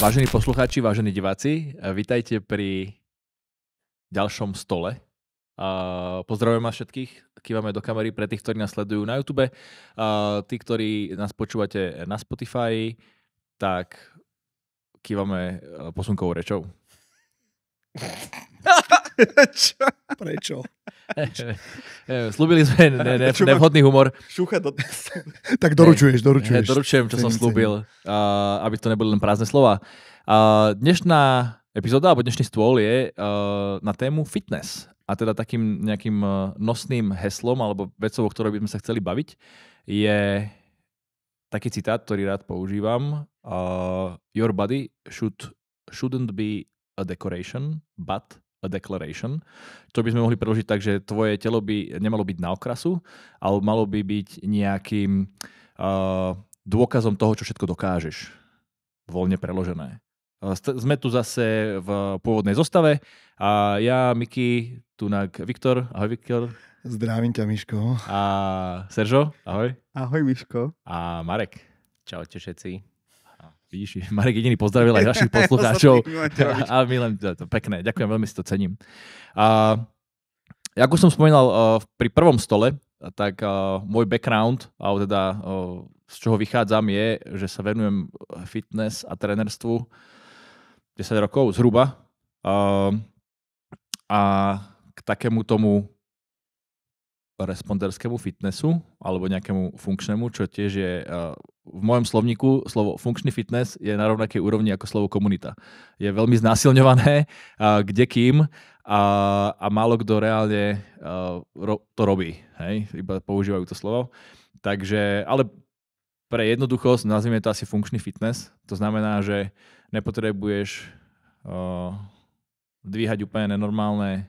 Vážení poslucháči, vážení diváci, vitajte pri ďalšom stole. pozdravujem vás všetkých, kývame do kamery pre tých, ktorí nás sledujú na YouTube. tí, ktorí nás počúvate na Spotify, tak kývame e, posunkovou rečou. Čo? Prečo? Slúbili sme ne, ne, nevhodný humor. Šúcha do... tak doručuješ, doručuješ. Hey, doručujem, čo som slúbil, uh, aby to neboli len prázdne slova. Uh, dnešná epizóda alebo dnešný stôl je uh, na tému fitness. A teda takým nejakým e, nosným heslom alebo vecou, o ktorej by sme sa chceli baviť, je taký citát, ktorý rád používam. Uh, Your body should, shouldn't be a decoration, but a declaration, čo by sme mohli preložiť tak, že tvoje telo by nemalo byť na okrasu, ale malo by byť nejakým uh, dôkazom toho, čo všetko dokážeš. Voľne preložené. Uh, sme tu zase v pôvodnej zostave a ja, Miky, tu na Viktor. Ahoj, Viktor. Zdravím ťa, Miško. A Seržo, ahoj. Ahoj, Miško. A Marek. Čaute všetci. Vidíš, Marek jediný pozdravil aj našich poslucháčov. a my len, to, to, pekné, ďakujem, veľmi si to cením. A, ako som spomínal, uh, pri prvom stole, tak uh, môj background, alebo teda uh, z čoho vychádzam je, že sa venujem fitness a trénerstvu 10 rokov zhruba. Uh, a k takému tomu responderskému fitnessu alebo nejakému funkčnému, čo tiež je uh, v mojom slovníku slovo funkčný fitness je na rovnakej úrovni ako slovo komunita. Je veľmi znásilňované, kde kým a, a málo kto reálne to robí. Hej? Iba používajú to slovo. Takže, ale pre jednoduchosť nazvime to asi funkčný fitness. To znamená, že nepotrebuješ uh, dvíhať úplne nenormálne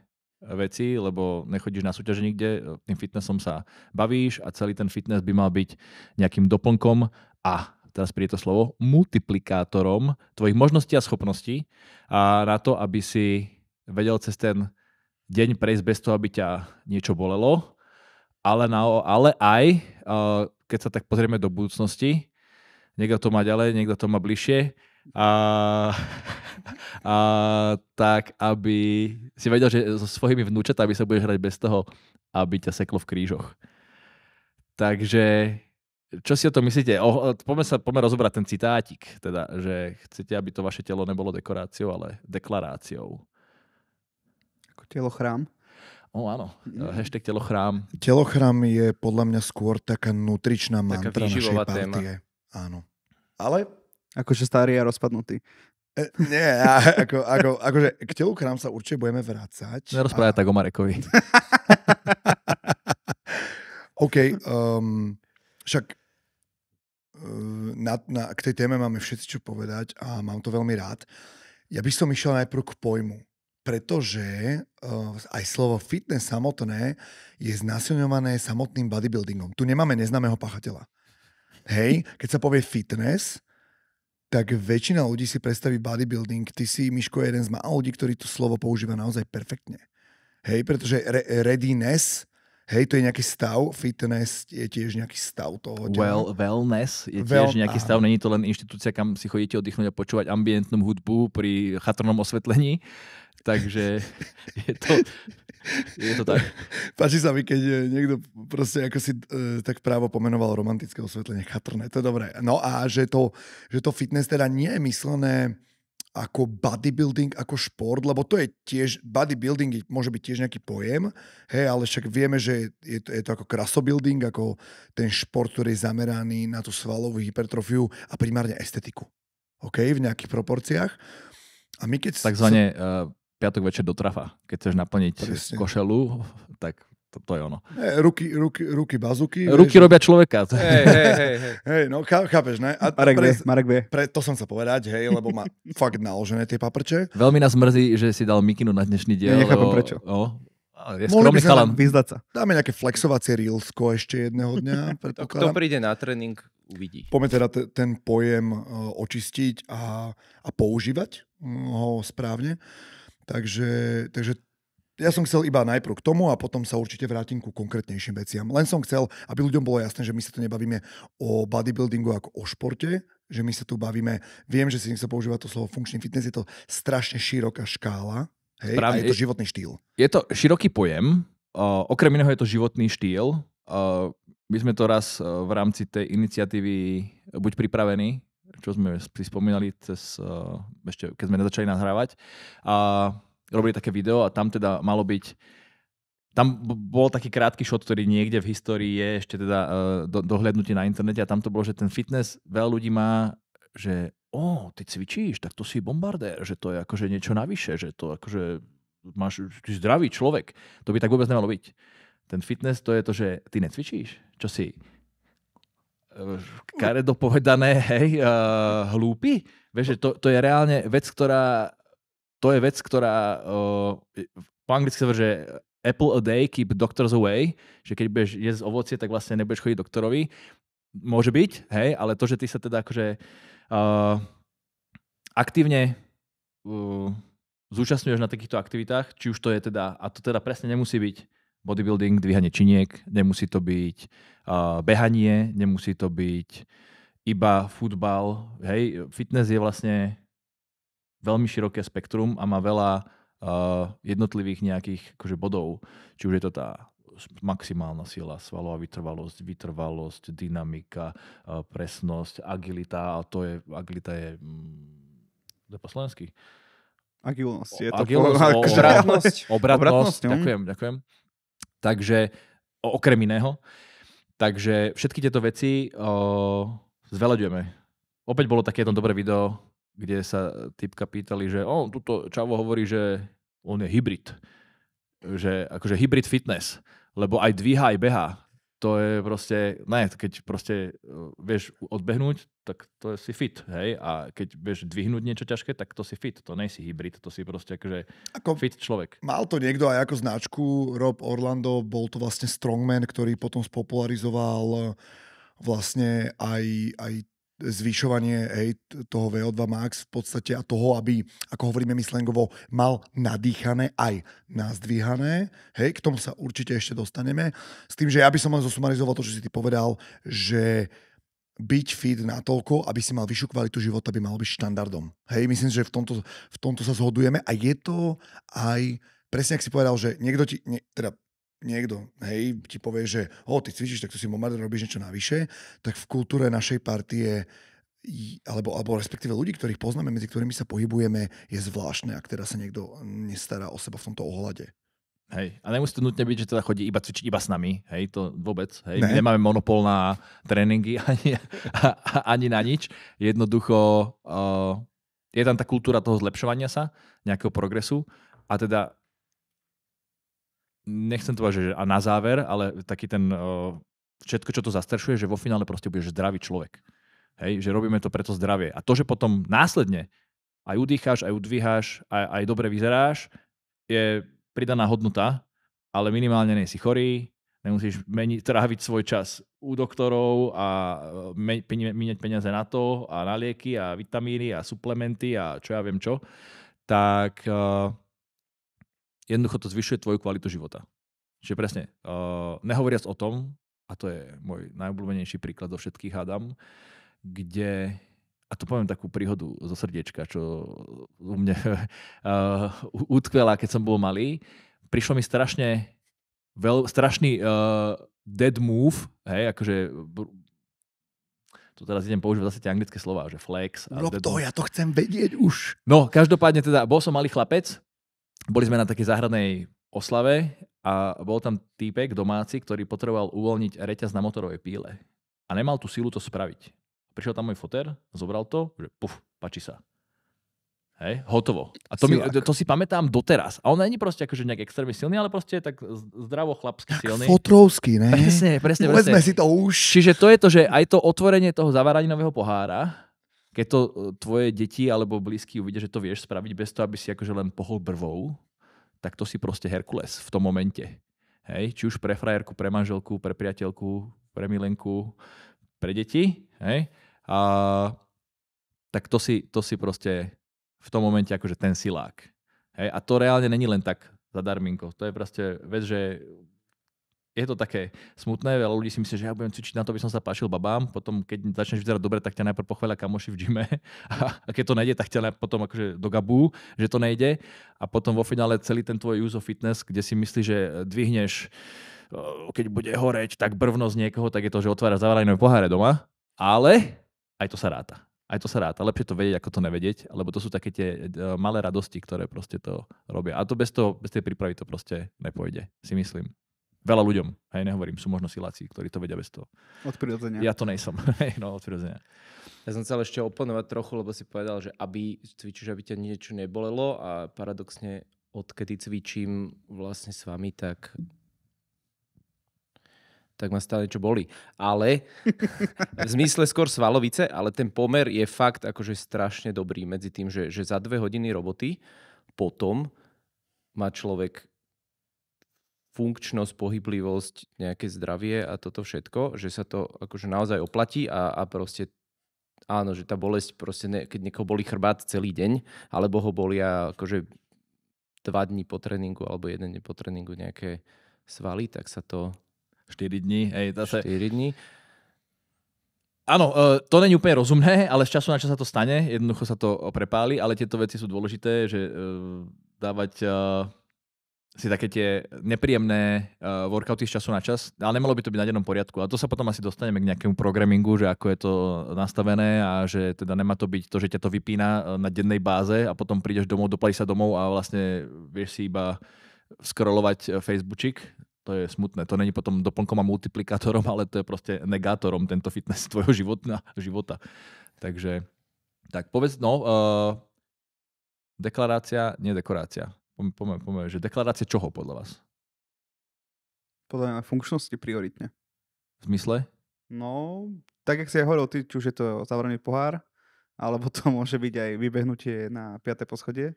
veci, lebo nechodíš na súťaže nikde, tým fitnessom sa bavíš a celý ten fitness by mal byť nejakým doplnkom a teraz príde to slovo, multiplikátorom tvojich možností a schopností a na to, aby si vedel cez ten deň prejsť bez toho, aby ťa niečo bolelo, ale, na, ale aj, keď sa tak pozrieme do budúcnosti, niekto to má ďalej, niekto to má bližšie, a, a, tak aby si vedel, že so svojimi vnúčatami sa budeš hrať bez toho, aby ťa seklo v krížoch. Takže čo si o to myslíte? O, poďme, sa, poďme rozobrať ten citátik, teda, že chcete, aby to vaše telo nebolo dekoráciou, ale deklaráciou. Ako telo chrám? O, áno. Mhm. Hashtag telo chrám. Telo chrám je podľa mňa skôr taká nutričná taká mantra našej partie. Téma. Áno. Ale? Akože starý a rozpadnutý. E, nie, ako, ako, akože k telu chrám sa určite budeme vrácať. Nerozprávať no, a... tak o Marekovi. OK, um, však Ehm, na, na, k tej téme máme všetci čo povedať a mám to veľmi rád. Ja by som išiel najprv k pojmu, pretože uh, aj slovo fitness samotné je znasilňované samotným bodybuildingom. Tu nemáme neznámeho pachateľa. Hej, keď sa povie fitness, tak väčšina ľudí si predstaví bodybuilding. Ty si, Miško, jeden z mála ľudí, ktorý to slovo používa naozaj perfektne. Hej, pretože re- readiness Hej, to je nejaký stav, fitness je tiež nejaký stav toho Well, wellness je tiež well, nejaký stav, není to len inštitúcia, kam si chodíte oddychnúť a počúvať ambientnú hudbu pri chatrnom osvetlení. Takže je to, je to tak. Páči sa mi, keď eh, niekto proste, ako si e, tak právo pomenoval romantické osvetlenie chatrné, to je dobré. No a že to, že to fitness teda nie je myslené ako bodybuilding, ako šport, lebo to je tiež, bodybuilding môže byť tiež nejaký pojem, hej, ale však vieme, že je to, je to ako krasobuilding, ako ten šport, ktorý je zameraný na tú svalovú hypertrofiu a primárne estetiku. OK, v nejakých proporciách. A my keď... Takzvané som... uh, eh, piatok večer do trafa. Keď chceš naplniť Presne. košelu, tak to, to je ono. Hey, ruky, ruky, ruky bazuky. Ruky vieš, robia človeka. Hej, hej, hej. hej. Hey, no chápeš, ne? A Marek, pre, vie, Marek vie. Pre, to som sa povedať, hej, lebo má fakt naložené tie paprče. Veľmi nás mrzí, že si dal mikinu na dnešný diel. Ja nechápem lebo, prečo. O, je skromný chalan. Vyzdať sa. Dáme nejaké flexovacie reelsko ešte jedného dňa. Kto príde na tréning, uvidí. Poďme teda t- ten pojem uh, očistiť a, a používať uh, ho správne. Takže, takže ja som chcel iba najprv k tomu a potom sa určite vrátim ku konkrétnejším veciam. Len som chcel, aby ľuďom bolo jasné, že my sa tu nebavíme o bodybuildingu ako o športe, že my sa tu bavíme, viem, že si sa používa to slovo funkčný fitness, je to strašne široká škála, hej, a je to životný štýl. Je to široký pojem, uh, okrem iného je to životný štýl, uh, my sme to raz uh, v rámci tej iniciatívy e, Buď pripravení, čo sme si spomínali cez, uh, ešte keď sme nezačali nahrávať, a uh, robili také video a tam teda malo byť tam bol taký krátky shot, ktorý niekde v histórii je ešte teda e, do, dohľadnutie na internete a tam to bolo, že ten fitness veľa ľudí má, že o, ty cvičíš, tak to si bombardér, že to je akože niečo navyše, že to akože máš zdravý človek. To by tak vôbec nemalo byť. Ten fitness to je to, že ty necvičíš, čo si e, karedo povedané, hej, uh, hlúpy. Vieš, že to, to je reálne vec, ktorá to je vec, ktorá uh, po anglicky sa že Apple a day keep doctors away, že keď budeš jesť ovocie, tak vlastne nebudeš chodiť doktorovi. Môže byť, hej, ale to, že ty sa teda akože uh, aktívne uh, zúčastňuješ na takýchto aktivitách, či už to je teda, a to teda presne nemusí byť bodybuilding, dvíhanie činiek, nemusí to byť uh, behanie, nemusí to byť iba futbal, hej, fitness je vlastne veľmi široké spektrum a má veľa uh, jednotlivých nejakých akože, bodov. Či už je to tá maximálna sila, svalová vytrvalosť, vytrvalosť, dynamika, uh, presnosť, agilita a to je, agilita je, mm, to je po slovensky. Agilnosť. Je to Agilnosť, po... obratnosť. Obratnosť, obratnosť ďakujem, ďakujem. Takže, okrem iného. Takže všetky tieto veci uh, zveľaďujeme. Opäť bolo také jedno dobré video kde sa typka pýtali, že on, tuto Čavo hovorí, že on je hybrid. Že akože hybrid fitness. Lebo aj dvíha, aj beha. To je proste, ne, keď proste e, vieš odbehnúť, tak to je si fit, hej? A keď vieš dvihnúť niečo ťažké, tak to si fit. To si hybrid, to si proste akože ako fit človek. Mal to niekto aj ako značku, Rob Orlando, bol to vlastne strongman, ktorý potom spopularizoval e, vlastne aj, aj zvyšovanie hej, toho VO2 max v podstate a toho, aby, ako hovoríme my slangovo, mal nadýchané aj nazdvíhané. Hej, k tomu sa určite ešte dostaneme. S tým, že ja by som len zosumarizoval to, čo si ty povedal, že byť fit toľko, aby si mal vyššiu kvalitu života, by malo byť štandardom. Hej, myslím, že v tomto, v tomto sa zhodujeme a je to aj presne, ak si povedal, že niekto ti, teda niekto, hej, ti povie, že o, ty cvičíš, tak tu si bombarder, robíš niečo navyše, tak v kultúre našej partie alebo, alebo respektíve ľudí, ktorých poznáme, medzi ktorými sa pohybujeme, je zvláštne, ak teda sa niekto nestará o seba v tomto ohľade. Hej, a nemusí to nutne byť, že teda chodí iba cvičiť iba s nami, hej, to vôbec, hej, ne. nemáme monopol na tréningy ani, ani na nič, jednoducho uh, je tam tá kultúra toho zlepšovania sa, nejakého progresu a teda nechcem to že a na záver, ale taký ten, všetko, čo to zastršuje, že vo finále proste budeš zdravý človek. Hej, že robíme to preto zdravie. A to, že potom následne aj udýcháš, aj udvíháš, aj, aj dobre vyzeráš, je pridaná hodnota, ale minimálne nie si chorý, nemusíš meni, tráviť svoj čas u doktorov a me, míňať peniaze na to a na lieky a vitamíny a suplementy a čo ja viem čo, tak uh, jednoducho to zvyšuje tvoju kvalitu života. Čiže presne, uh, nehovoriac o tom, a to je môj najobľúbenejší príklad zo všetkých, hádam, kde, a tu poviem takú príhodu zo srdiečka, čo u mne uh, utkvela, keď som bol malý, prišlo mi strašne veľ, strašný uh, dead move, hej, akože tu teraz idem používať zase tie anglické slova, že flex. A no to, ja to chcem vedieť už. No, každopádne teda, bol som malý chlapec boli sme na takej záhradnej oslave a bol tam týpek domáci, ktorý potreboval uvoľniť reťaz na motorovej píle. A nemal tú silu to spraviť. Prišiel tam môj foter, zobral to, že puf, páči sa. Hej, hotovo. A to, mi, to si pamätám doteraz. A on není proste akože nejak extrémne silný, ale proste tak zdravo chlapsky tak silný. Fotrovský, ne? Presne, presne, presne. si to už. Čiže to je to, že aj to otvorenie toho zavaraninového pohára keď to e, tvoje deti alebo blízky uvidia, že to vieš spraviť bez toho, aby si akože len pohol brvou, tak to si proste Herkules v tom momente. Hej, či už pre frajerku, pre manželku, pre priateľku, pre milenku, pre deti, hej, a, tak to si, to si proste v tom momente akože ten silák. Hej, a to reálne není len tak zadarminko. To je proste vec, že je to také smutné, veľa ľudí si myslí, že ja budem cvičiť na to, aby som sa páčil babám, potom keď začneš vyzerať dobre, tak ťa najprv pochvália kamoši v gyme a, keď to nejde, tak ťa potom akože do gabu, že to nejde a potom vo finále celý ten tvoj use of fitness, kde si myslíš, že dvihneš eh, keď bude horeť, tak brvno z niekoho, tak je to, že otvára zavaranové poháre doma, ale aj to sa ráta. Aj to sa ráta. Lepšie to vedieť, ako to nevedieť, lebo to sú také tie eh, malé radosti, ktoré proste to robia. A to bez, toho, bez tej prípravy to proste nepôjde, si myslím veľa ľuďom. Hej, nehovorím, sú možno siláci, ktorí to vedia bez toho. Od prirodzenia. Ja to nejsom. Hej, no, od prirodzenia. Ja som chcel ešte oponovať trochu, lebo si povedal, že aby cvičíš, aby ťa niečo nebolelo a paradoxne odkedy cvičím vlastne s vami, tak tak ma stále čo boli. Ale v zmysle skôr svalovice, ale ten pomer je fakt akože strašne dobrý medzi tým, že, že za dve hodiny roboty potom má človek funkčnosť, pohyblivosť, nejaké zdravie a toto všetko, že sa to akože naozaj oplatí a, a proste áno, že tá bolesť proste, ne, keď niekoho boli chrbát celý deň, alebo ho bolia akože dva dní po tréningu alebo jeden deň po tréningu nejaké svaly, tak sa to... 4 dní, hej, zase... 4 dní. Áno, e, to není úplne rozumné, ale z času na čas sa to stane, jednoducho sa to prepáli, ale tieto veci sú dôležité, že e, dávať e, si také tie nepríjemné uh, workouty z času na čas, ale nemalo by to byť na dennom poriadku. A to sa potom asi dostaneme k nejakému programingu, že ako je to nastavené a že teda nemá to byť to, že ťa to vypína eh, na dennej báze a potom prídeš domov, doplají sa domov a vlastne vieš si iba scrollovať eh, Facebookčik. To je smutné. To není potom doplnkom a multiplikátorom, ale to je proste negátorom tento fitness tvojho životna, života. Takže tak povedz, no, uh, deklarácia, nie dekorácia. Poďme, poďme, že deklarácie čoho podľa vás? Podľa mňa funkčnosti prioritne. V zmysle? No, tak jak si aj hovoril ty, či už je to zavrený pohár, alebo to môže byť aj vybehnutie na 5. poschodie,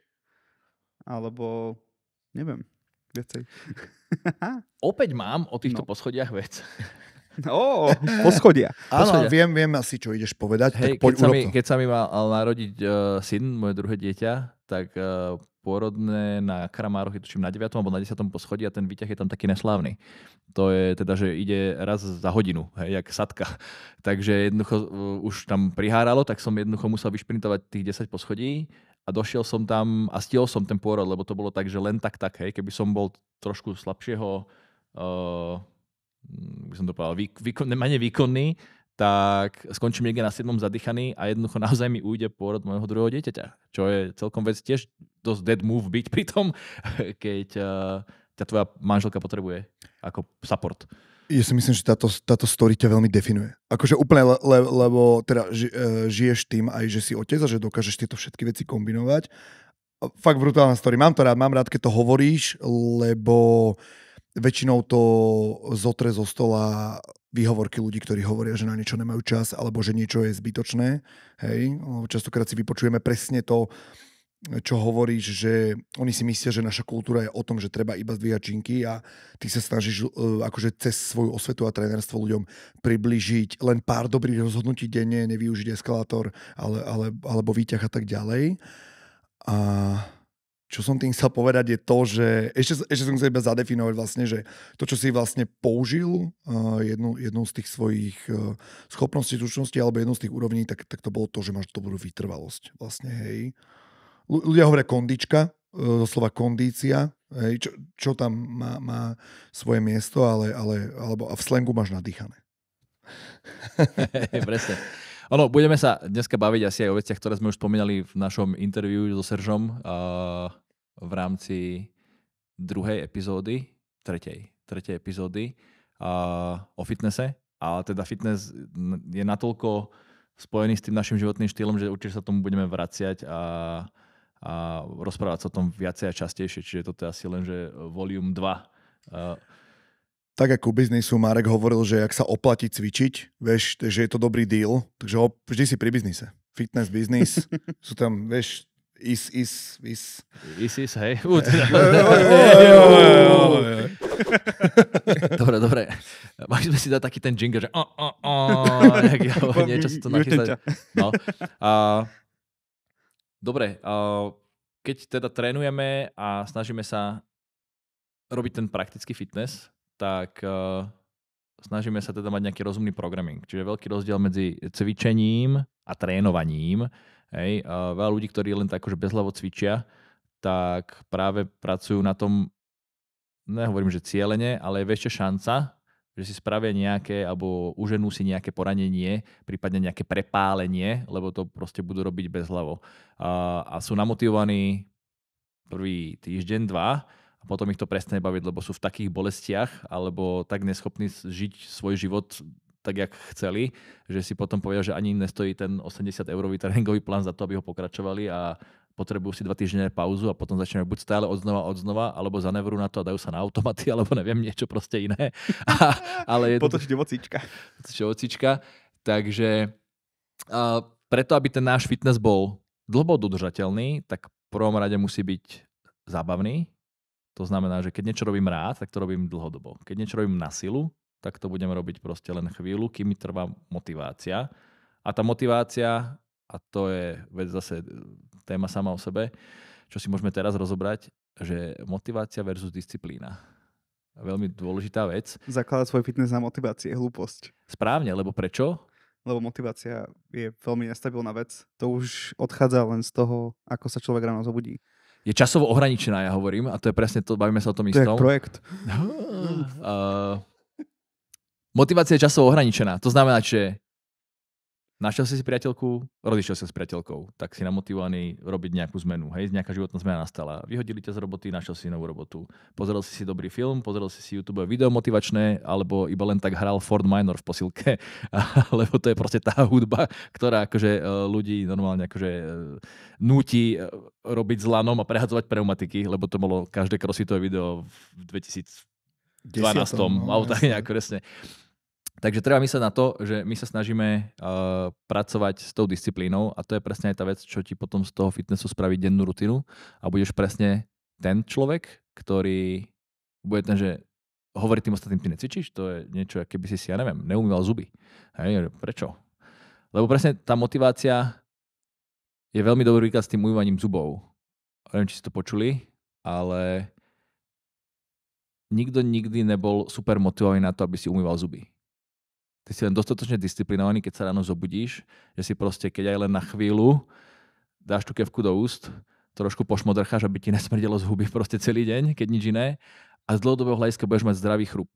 alebo neviem, viacej. Opäť mám o týchto no. poschodiach vec. No, poschodia. Áno, viem, viem asi, čo ideš povedať. Hej, tak poď keď, sa mi, keď sa mi mal narodiť uh, syn, moje druhé dieťa, tak uh, pôrodné na Kramároch, je tuším na 9. alebo na 10. poschodí a ten výťah je tam taký neslávny. To je teda, že ide raz za hodinu, hej, jak sadka. Takže jednoducho uh, už tam priháralo, tak som jednoducho musel vyšprintovať tých 10 poschodí a došiel som tam a stihol som ten pôrod, lebo to bolo tak, že len tak, tak, hej, keby som bol trošku slabšieho uh, mm, by som to povedal, výkon, výkonný, tak skončím niekde na 7. zadýchaný a jednoducho naozaj mi ujde pôrod môjho druhého dieťaťa. Čo je celkom vec tiež dosť dead move byť pri tom, keď eh, ťa tvoja manželka potrebuje ako support. Ja si myslím, že táto, táto story ťa veľmi definuje. Akože úplne, le, le, lebo teda ži, eh, žiješ tým aj, že si otec a že dokážeš tieto všetky veci kombinovať. Fakt brutálna story. Mám to rád, mám rád, keď to hovoríš, lebo uh, väčšinou to zotre zo stola výhovorky ľudí, ktorí hovoria, že na niečo nemajú čas alebo že niečo je zbytočné. Hej, častokrát si vypočujeme presne to, čo hovoríš, že oni si myslia, že naša kultúra je o tom, že treba iba zdvíhať činky a ty sa snažíš e, akože cez svoju osvetu a trénerstvo ľuďom približiť len pár dobrých rozhodnutí denne, nevyužiť eskalátor ale, ale, alebo výťah a tak ďalej. A čo som tým chcel povedať je to, že ešte, ešte som chcel iba zadefinovať vlastne, že to, čo si vlastne použil, uh, jednu, jednu z tých svojich uh, schopností, zručností alebo jednu z tých úrovní, tak, tak to bolo to, že máš dobrú vytrvalosť vlastne, hej. Ľudia hovoria kondička, uh, eh, slova kondícia, hej, čo, čo tam má, má svoje miesto, ale, ale alebo, a v slengu máš nadýchané. Presne. Ono, budeme sa dneska baviť asi aj o veciach, ktoré sme už spomínali v našom interviu so Seržom. Uh, v rámci druhej epizódy, tretej, tretej epizódy uh, o fitnesse. A teda fitness je natoľko spojený s tým našim životným štýlom, že určite sa tomu budeme vraciať a, a rozprávať sa o tom viacej a častejšie. Čiže toto je asi len, že volume 2. tak ako biznisu Marek hovoril, že ak sa oplatí cvičiť, vieš, že je to dobrý deal, takže vždy si pri biznise. Fitness, biznis, sú tam, vieš, Is, is, is. is, hej. dobre, dobre. Mali sme si dať taký ten jingle, že niečo sa to nachystať. No. A, dobre, a, keď teda trénujeme a snažíme sa robiť ten praktický fitness, tak uh, snažíme sa teda mať nejaký rozumný programming. Čiže veľký rozdiel medzi cvičením a trénovaním Hej, a veľa ľudí, ktorí len tak akože bezhlavo cvičia, tak práve pracujú na tom, nehovorím, že cieľene, ale je väčšia šanca, že si spravia nejaké, alebo uženú si nejaké poranenie, prípadne nejaké prepálenie, lebo to proste budú robiť bezhlavo. A, a sú namotivovaní prvý týždeň, dva, a potom ich to prestane baviť, lebo sú v takých bolestiach alebo tak neschopní žiť svoj život tak, jak chceli, že si potom povedia, že ani im nestojí ten 80 eurový tréningový plán za to, aby ho pokračovali a potrebujú si dva týždne pauzu a potom začneme buď stále od znova, od znova, alebo zanevrú na to a dajú sa na automaty, alebo neviem, niečo proste iné. A, ale je Potočne vocíčka. Potočne vocíčka. Takže a preto, aby ten náš fitness bol dlho dodržateľný, tak v prvom rade musí byť zábavný. To znamená, že keď niečo robím rád, tak to robím dlhodobo. Keď niečo robím na silu, tak to budem robiť proste len chvíľu, kým mi trvá motivácia. A tá motivácia, a to je vec zase e, téma sama o sebe, čo si môžeme teraz rozobrať, že motivácia versus disciplína. Veľmi dôležitá vec. Zakladať svoj fitness na motivácie je hlúposť. Správne, lebo prečo? Lebo motivácia je veľmi nestabilná vec. To už odchádza len z toho, ako sa človek ráno zobudí je časovo ohraničená, ja hovorím, a to je presne to, bavíme sa o tom to istom. To je projekt. Uh, Motivácia je časovo ohraničená. To znamená, že našiel si si priateľku, rozišiel si s priateľkou, tak si namotivovaný robiť nejakú zmenu. Hej, nejaká životná zmena nastala. Vyhodili ťa z roboty, našiel si novú robotu. Pozrel si si dobrý film, pozrel si si YouTube video motivačné, alebo iba len tak hral Ford Minor v posilke, lebo to je proste tá hudba, ktorá akože e, ľudí normálne akože e, núti e, robiť zlanom a prehadzovať pneumatiky, lebo to bolo každé krositové video v 2000 12. No, alebo tak nejak presne. Takže treba myslieť na to, že my sa snažíme uh, pracovať s tou disciplínou a to je presne aj tá vec, čo ti potom z toho fitnessu spraví dennú rutinu a budeš presne ten človek, ktorý bude ten, že hovorí tým ostatným, ty necvičíš, to je niečo, keby si si, ja neviem, neumýval zuby. Hej, prečo? Lebo presne tá motivácia je veľmi dobrý výklad s tým umývaním zubov. Neviem, či ste to počuli, ale nikto nikdy nebol super motivovaný na to, aby si umýval zuby Ty si len dostatočne disciplinovaný, keď sa ráno zobudíš, že si proste, keď aj len na chvíľu dáš tú kevku do úst, trošku pošmodrcháš, aby ti nesmrdelo z huby proste celý deň, keď nič iné. A z dlhodobého hľadiska budeš mať zdravý chrup.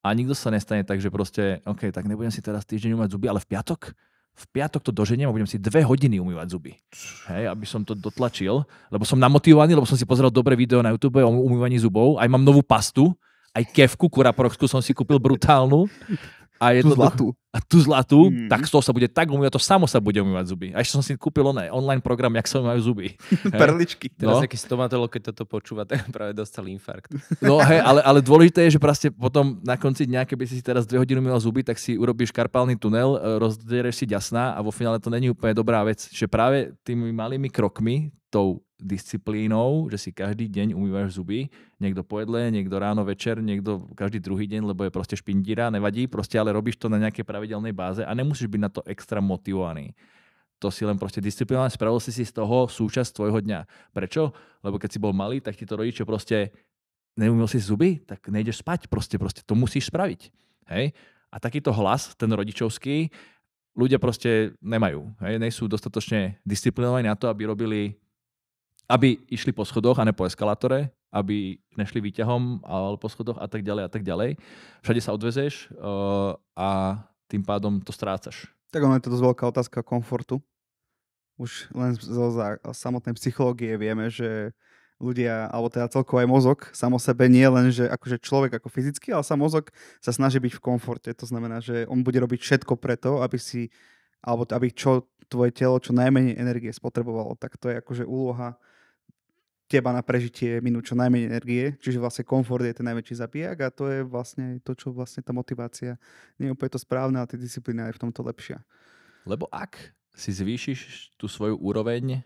A nikto sa nestane tak, že proste, OK, tak nebudem si teraz týždeň umývať zuby, ale v piatok? V piatok to doženiem a budem si dve hodiny umývať zuby. Hej, aby som to dotlačil, lebo som namotivovaný, lebo som si pozrel dobré video na YouTube o umývaní zubov, aj mám novú pastu, aj kevku kuraproxku som si kúpil brutálnu. A je tú to zlatú. A tú zlatú, mm. tak toho sa bude tak umývať, to samo sa bude umývať zuby. A ešte som si kúpil oné, online program, jak sa umývajú zuby. Perličky. Hey? No. Teraz nejaký stomatolog, keď toto počúva, tak práve dostal infarkt. No hej, ale, ale dôležité je, že proste potom na konci dňa, keby si teraz dve hodiny umýval zuby, tak si urobíš karpálny tunel, e, rozdiereš si ďasná a vo finále to není úplne dobrá vec. Že práve tými malými krokmi tou disciplínou, že si každý deň umývaš zuby, niekto pojedle, niekto ráno, večer, niekto každý druhý deň, lebo je proste špindíra, nevadí, proste ale robíš to na nejakej pravidelnej báze a nemusíš byť na to extra motivovaný. To si len proste disciplinovaný, spravil si si z toho súčasť tvojho dňa. Prečo? Lebo keď si bol malý, tak ti to rodičia proste neumil si zuby, tak nejdeš spať, proste, proste to musíš spraviť. Hej? A takýto hlas, ten rodičovský, ľudia proste nemajú. Hej? Nejsú dostatočne disciplinovaní na to, aby robili aby išli po schodoch a ne po eskalátore, aby nešli výťahom, ale po schodoch a tak ďalej a tak ďalej. Všade sa odvezeš uh, eh, a tým pádom to strácaš. Tak ono je to dosť veľká otázka komfortu. Už len zo samotnej psychológie vieme, že ľudia, alebo teda celkovo aj mozog, samo sebe nie len, že akože človek ako fyzicky, ale sa mozog sa snaží byť v komforte. To znamená, že on bude robiť všetko preto, aby si, alebo aby čo tvoje telo čo najmenej energie spotrebovalo. Tak to je akože úloha teba na prežitie minú čo najmenej energie, čiže vlastne komfort je ten najväčší zabijak a to je vlastne to, čo vlastne tá motivácia nie je úplne to správne a tie disciplína je v tomto lepšia. Lebo ak si zvýšiš tú svoju úroveň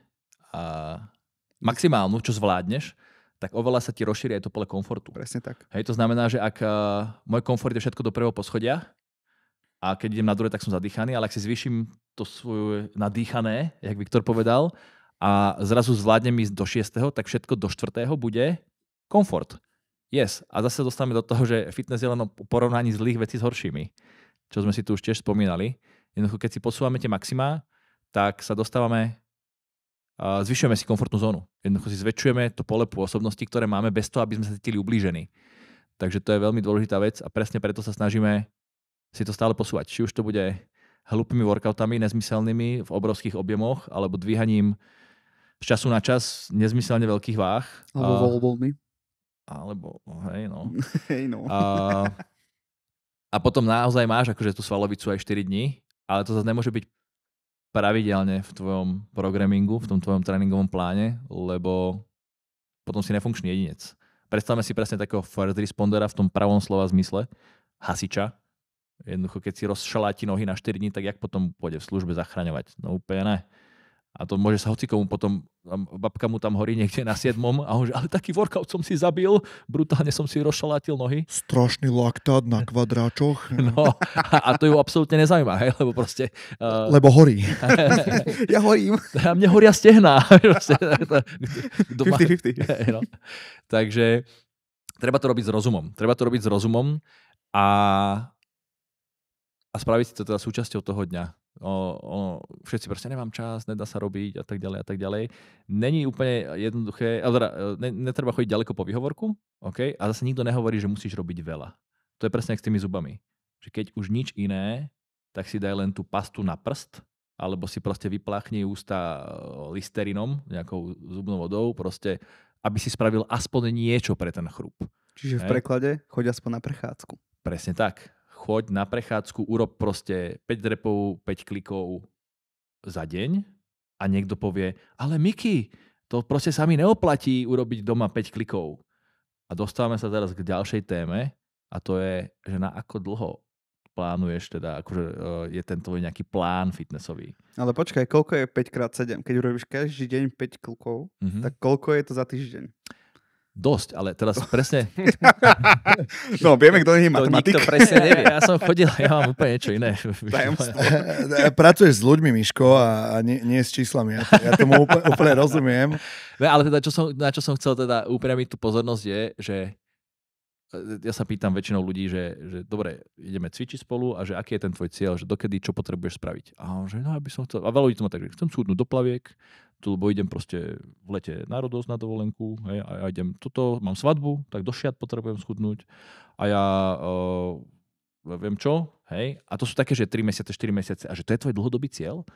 a maximálnu, čo zvládneš, tak oveľa sa ti rozšíri aj to pole komfortu. Presne tak. Hej, to znamená, že ak uh, môj komfort je všetko do prvého poschodia a keď idem na druhé, tak som zadýchaný, ale ak si zvýšim to svoje nadýchané, jak Viktor povedal, a zrazu zvládnem ísť do 6., tak všetko do 4. bude komfort. Yes. A zase dostávame do toho, že fitness je len o porovnaní zlých vecí s horšími, čo sme si tu už tiež spomínali. Jednoducho, keď si posúvame tie maxima, tak sa dostávame, uh, zvyšujeme si komfortnú zónu. Jednoducho si zväčšujeme to pole pôsobnosti, ktoré máme bez toho, aby sme sa cítili ublížení. Takže to je veľmi dôležitá vec a presne preto sa snažíme si to stále posúvať. Či už to bude hlupými workoutami, nezmyselnými v obrovských objemoch, alebo dvíhaním z času na čas nezmyselne veľkých váh. Alebo a, voľbolmi. Alebo, no, hej no. hej no. A, a potom naozaj máš akože tú svalovicu aj 4 dní, ale to zase nemôže byť pravidelne v tvojom programingu, v tom tvojom tréningovom pláne, lebo potom si nefunkčný jedinec. Predstavme si presne takého first respondera v tom pravom slova zmysle, hasiča. Jednoducho, keď si rozšaláti nohy na 4 dní, tak jak potom pôjde v službe zachraňovať? No úplne ne. A to môže sa hocikomu potom, babka mu tam horí niekde na siedmom a on že, ale taký workout som si zabil, brutálne som si rozšalátil nohy. Strašný laktát na kvadráčoch. No a, to ju absolútne nezaujíma, hej, lebo proste... Uh... Lebo horí. ja horím. A mne horia stehná. 50-50. No. Takže treba to robiť s rozumom. Treba to robiť s rozumom a, a spraviť si to teda súčasťou toho dňa o, o, všetci proste nemám čas, nedá sa robiť a tak ďalej a tak ďalej. Není úplne jednoduché, ale teda, e, ne, netreba chodiť ďaleko po výhovorku, okay? a zase nikto nehovorí, že musíš robiť veľa. To je presne s tými zubami. Že keď už nič iné, tak si daj len tú pastu na prst, alebo si proste vypláchni ústa e, listerinom, nejakou zubnou vodou, proste, aby si spravil aspoň niečo pre ten chrup. Čiže v preklade choď aspoň na prechádzku. Presne tak choď na prechádzku, urob proste 5 drepov, 5 klikov za deň a niekto povie, ale Miky, to proste sa mi neoplatí urobiť doma 5 klikov. A dostávame sa teraz k ďalšej téme a to je, že na ako dlho plánuješ teda, akože eh, je tento nejaký plán fitnessový. Ale počkaj, koľko je 5x7? Keď urobíš každý deň 5 klukov, mm-hmm. tak koľko je to za týždeň? dosť, ale teraz presne... No, vieme, kto je matematik. To nikto presne nevie. Ja som chodil, ja mám úplne niečo iné. Pracuješ s ľuďmi, Miško, a nie, nie s číslami. Ja, ja tomu úplne, úplne rozumiem. ale teda, čo som, na čo som chcel teda upriamiť tú pozornosť je, že e, ja sa pýtam väčšinou ľudí, že, že dobre, ideme cvičiť spolu a že aký je ten tvoj cieľ, že dokedy čo potrebuješ spraviť. A on že no, aby som chcel, a veľa ľudí to má tak, že chcem súdnuť do plaviek, tu, lebo idem proste v lete na Rodos na dovolenku hej, a ja idem tuto, mám svadbu, tak do šiat potrebujem schudnúť a ja uh, viem čo, hej, a to sú také, že 3 mesiace, 4 mesiace a že to je tvoj dlhodobý cieľ?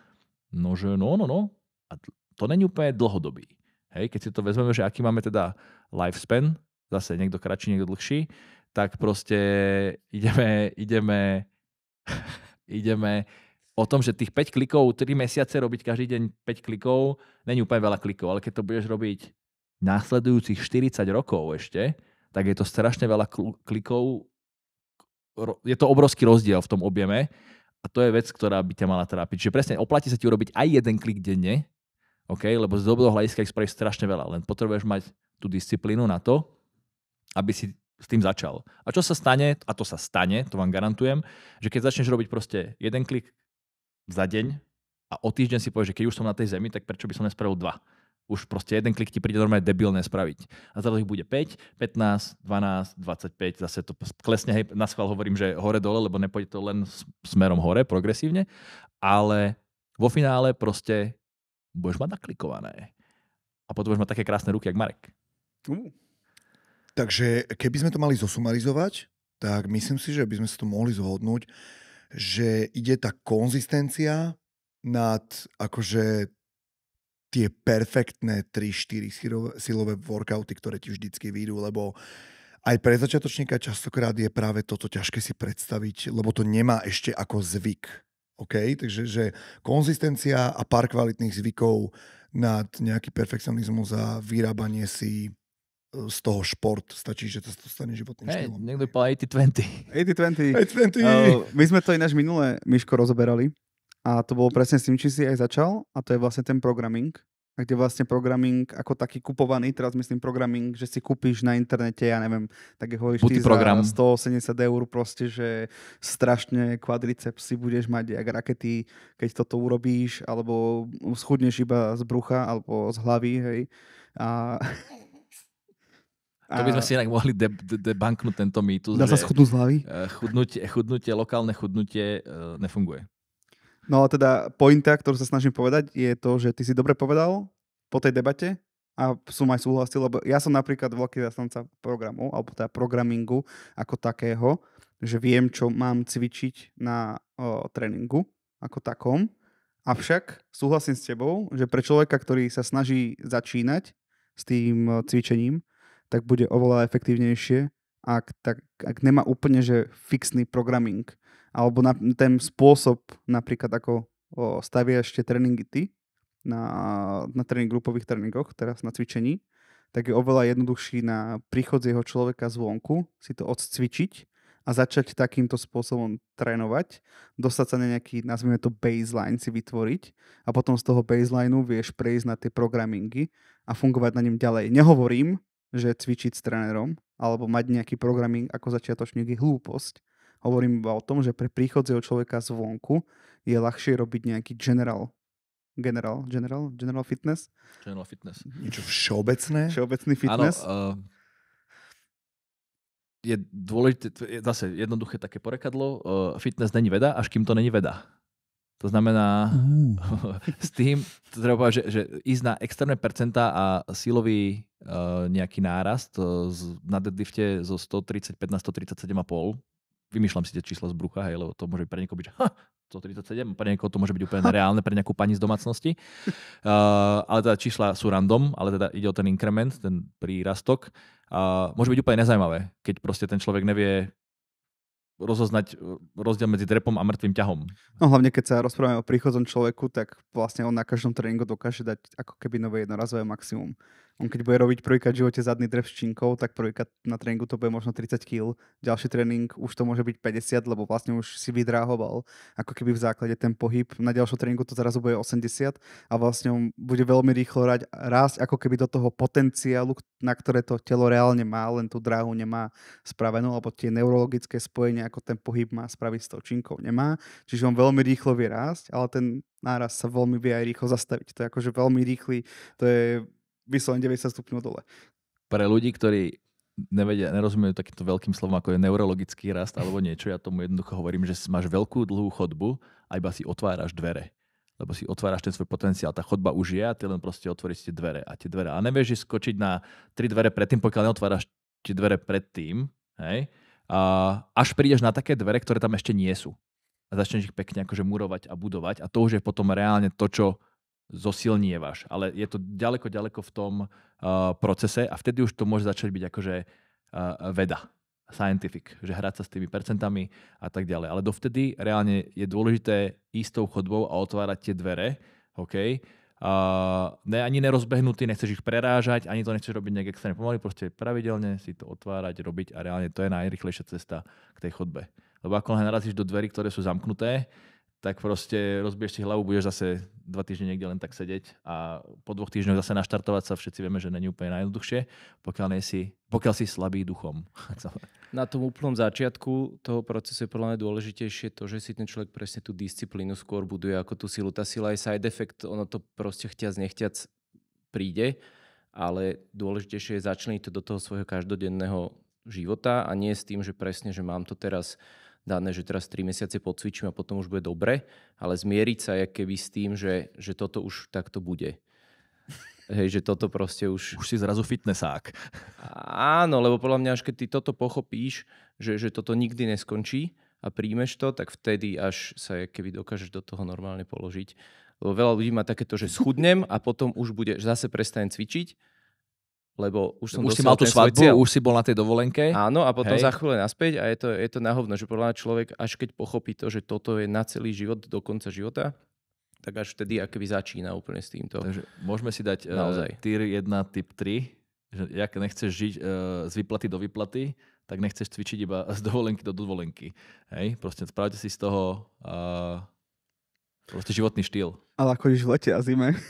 No, že no, no, no. A to není úplne dlhodobý. Hej, keď si to vezmeme, že aký máme teda lifespan, zase niekto kratší, niekto dlhší, tak proste ideme, ideme, ideme o tom, že tých 5 klikov, 3 mesiace robiť každý deň 5 klikov, není úplne veľa klikov, ale keď to budeš robiť následujúcich 40 rokov ešte, tak je to strašne veľa klikov. Je to obrovský rozdiel v tom objeme a to je vec, ktorá by ťa mala trápiť. Čiže presne oplatí sa ti urobiť aj jeden klik denne, okay? lebo z dobroho hľadiska ich spravíš strašne veľa, len potrebuješ mať tú disciplínu na to, aby si s tým začal. A čo sa stane, a to sa stane, to vám garantujem, že keď začneš robiť proste jeden klik za deň a o týždeň si povieš, že keď už som na tej zemi, tak prečo by som nespravil dva? Už proste jeden klik ti príde normálne debilné spraviť. A zrazu ich bude 5, 15, 12, 25, zase to klesne, hej, na schvál hovorím, že hore-dole, lebo nepôjde to len smerom hore, progresívne, ale vo finále proste budeš mať naklikované. A potom budeš mať také krásne ruky, jak Marek. Uh. Takže keby sme to mali zosumarizovať, tak myslím si, že by sme sa to mohli zhodnúť, že ide tá konzistencia nad akože tie perfektné 3-4 silové workouty, ktoré ti vždycky výjdu, lebo aj pre začiatočníka častokrát je práve toto ťažké si predstaviť, lebo to nemá ešte ako zvyk. OK? Takže že konzistencia a pár kvalitných zvykov nad nejaký perfekcionizmus a vyrábanie si z toho šport. Stačí, že to stane životným hey, štýlom. Niekto povedal 80-20. 80-20. Uh, my sme to ináč minule, Miško, rozoberali. A to bolo presne s tým, či si aj začal. A to je vlastne ten programming. kde vlastne programming ako taký kupovaný, teraz myslím programming, že si kúpiš na internete, ja neviem, tak je hovoríš ty program. za 180 eur proste, že strašne kvadriceps si budeš mať jak rakety, keď toto urobíš, alebo schudneš iba z brucha, alebo z hlavy, hej. A To by sme si inak mohli debanknúť de, de tento mýtus. Dá sa schudnúť z hlavy? Eh, chudnutie, chudnutie, lokálne chudnutie eh, nefunguje. No a teda pointa, ktorú sa snažím povedať, je to, že ty si dobre povedal po tej debate a som aj súhlasil, lebo ja som napríklad veľký zastanca programu, alebo teda programingu ako takého, že viem, čo mám cvičiť na o, tréningu ako takom. Avšak súhlasím s tebou, že pre človeka, ktorý sa snaží začínať s tým eh, cvičením, tak bude oveľa efektívnejšie, ak, tak, ak nemá úplne že fixný programming alebo na, ten spôsob napríklad ako o, stavia ešte tréningy ty na, na tréning, grupových tréningoch, teraz na cvičení, tak je oveľa jednoduchší na príchod z jeho človeka zvonku si to odcvičiť a začať takýmto spôsobom trénovať, dostať sa na nejaký, nazvime to baseline si vytvoriť a potom z toho baselineu vieš prejsť na tie programmingy a fungovať na ňom ďalej. Nehovorím, že cvičiť s trénerom alebo mať nejaký programming ako začiatočník je hlúposť. Hovorím iba o tom, že pre príchodzieho človeka zvonku je ľahšie robiť nejaký general General, general, general fitness. General fitness. Niečo všeobecné? Všeobecný fitness. Áno, uh, eh, je dôležité, je zase jednoduché také porekadlo, uh, fitness není veda, až kým to není veda. To znamená, uh. s tým treba povedať, že, že ísť na externé percentá a silový uh, nejaký nárast z, na deadlifte zo 135 na 137,5. Vymýšľam si tie čísla z brucha, hej, lebo to môže pre niekoho byť, ha, 137, pre niekoho to môže byť úplne reálne, pre nejakú pani z domácnosti. Uh, ale teda čísla sú random, ale teda ide o ten inkrement, ten prírastok. Uh, môže byť úplne nezajímavé, keď proste ten človek nevie rozoznať e, rozdiel medzi drepom a mŕtvým ťahom. No hlavne keď sa rozprávame o príchodzom človeku, tak vlastne on na každom tréningu dokáže dať ako keby nové jednorazové maximum. On keď bude robiť prvýkrát v živote zadný drev s činkou, tak prvýkrát na tréningu to bude možno 30 kg. Ďalší tréning už to môže byť 50, lebo vlastne už si vydráhoval ako keby v základe ten pohyb. Na ďalšom tréningu to zrazu bude 80 a vlastne on bude veľmi rýchlo rať, rásť ako keby do toho potenciálu, na ktoré to telo reálne má, len tú dráhu nemá spravenú, alebo tie neurologické spojenia, ako ten pohyb má spraviť s tou činkou, nemá. Čiže on veľmi rýchlo vie rásť, ale ten náraz sa veľmi vie aj rýchlo zastaviť. To je akože veľmi rýchly, to je vyslovene 90 stupňov dole. Pre ľudí, ktorí nevedia, nerozumejú takýmto veľkým slovom, ako je neurologický rast alebo niečo, ja tomu jednoducho hovorím, že máš veľkú dlhú chodbu a iba si otváraš dvere lebo si otváraš ten svoj potenciál. Tá chodba už je a ty len proste otvoríš tie dvere a tie dvere. A nevieš že skočiť na tri dvere predtým, pokiaľ neotváraš tie dvere predtým, hej? A až prídeš na také dvere, ktoré tam ešte nie sú. A začneš ich pekne akože murovať a budovať a to už je potom reálne to, čo zosilnievaš. Ale je to ďaleko, ďaleko v tom uh, procese a vtedy už to môže začať byť akože uh, veda, scientific, že hrať sa s tými percentami a tak ďalej. Ale dovtedy reálne je dôležité ísť tou chodbou a otvárať tie dvere, OK? Uh, ne, ani nerozbehnutý, nechceš ich prerážať, ani to nechceš robiť nejak extrémne pomaly, proste pravidelne si to otvárať, robiť a reálne to je najrychlejšia cesta k tej chodbe. Lebo ako narazíš do dverí, ktoré sú zamknuté, tak proste rozbiješ si hlavu, budeš zase dva týždne niekde len tak sedieť a po dvoch týždňoch zase naštartovať sa všetci vieme, že není úplne najjednoduchšie, pokiaľ, nie si, pokiaľ si slabý duchom. Na tom úplnom začiatku toho procesu je podľa mňa dôležitejšie to, že si ten človek presne tú disciplínu skôr buduje ako tú silu. Tá sila je side effect, ono to proste chtiac nechťac príde, ale dôležitejšie je začleniť to do toho svojho každodenného života a nie s tým, že presne, že mám to teraz dané, že teraz 3 mesiace podcvičím a potom už bude dobre, ale zmieriť sa keby s tým, že, že toto už takto bude. Hej, že toto proste už... Už si zrazu fitnessák. Áno, lebo podľa mňa, až keď ty toto pochopíš, že, že toto nikdy neskončí a príjmeš to, tak vtedy až sa keby dokážeš do toho normálne položiť. Lebo veľa ľudí má takéto, že schudnem a potom už bude, že zase prestane cvičiť lebo už som už si mal tú svadbu, už si bol na tej dovolenke. Áno, a potom Hej. za chvíľu naspäť a je to, je to nahovno, že podľa človek až keď pochopí to, že toto je na celý život do konca života, tak až vtedy akoby začína úplne s týmto. Takže môžeme si dať eh, Naozaj. Uh, tier 1, typ 3, že ak nechceš žiť uh, z vyplaty do vyplaty, tak nechceš cvičiť iba z dovolenky do dovolenky. Hej, proste spravte si z toho uh, proste životný štýl. Ale ako v lete a zime.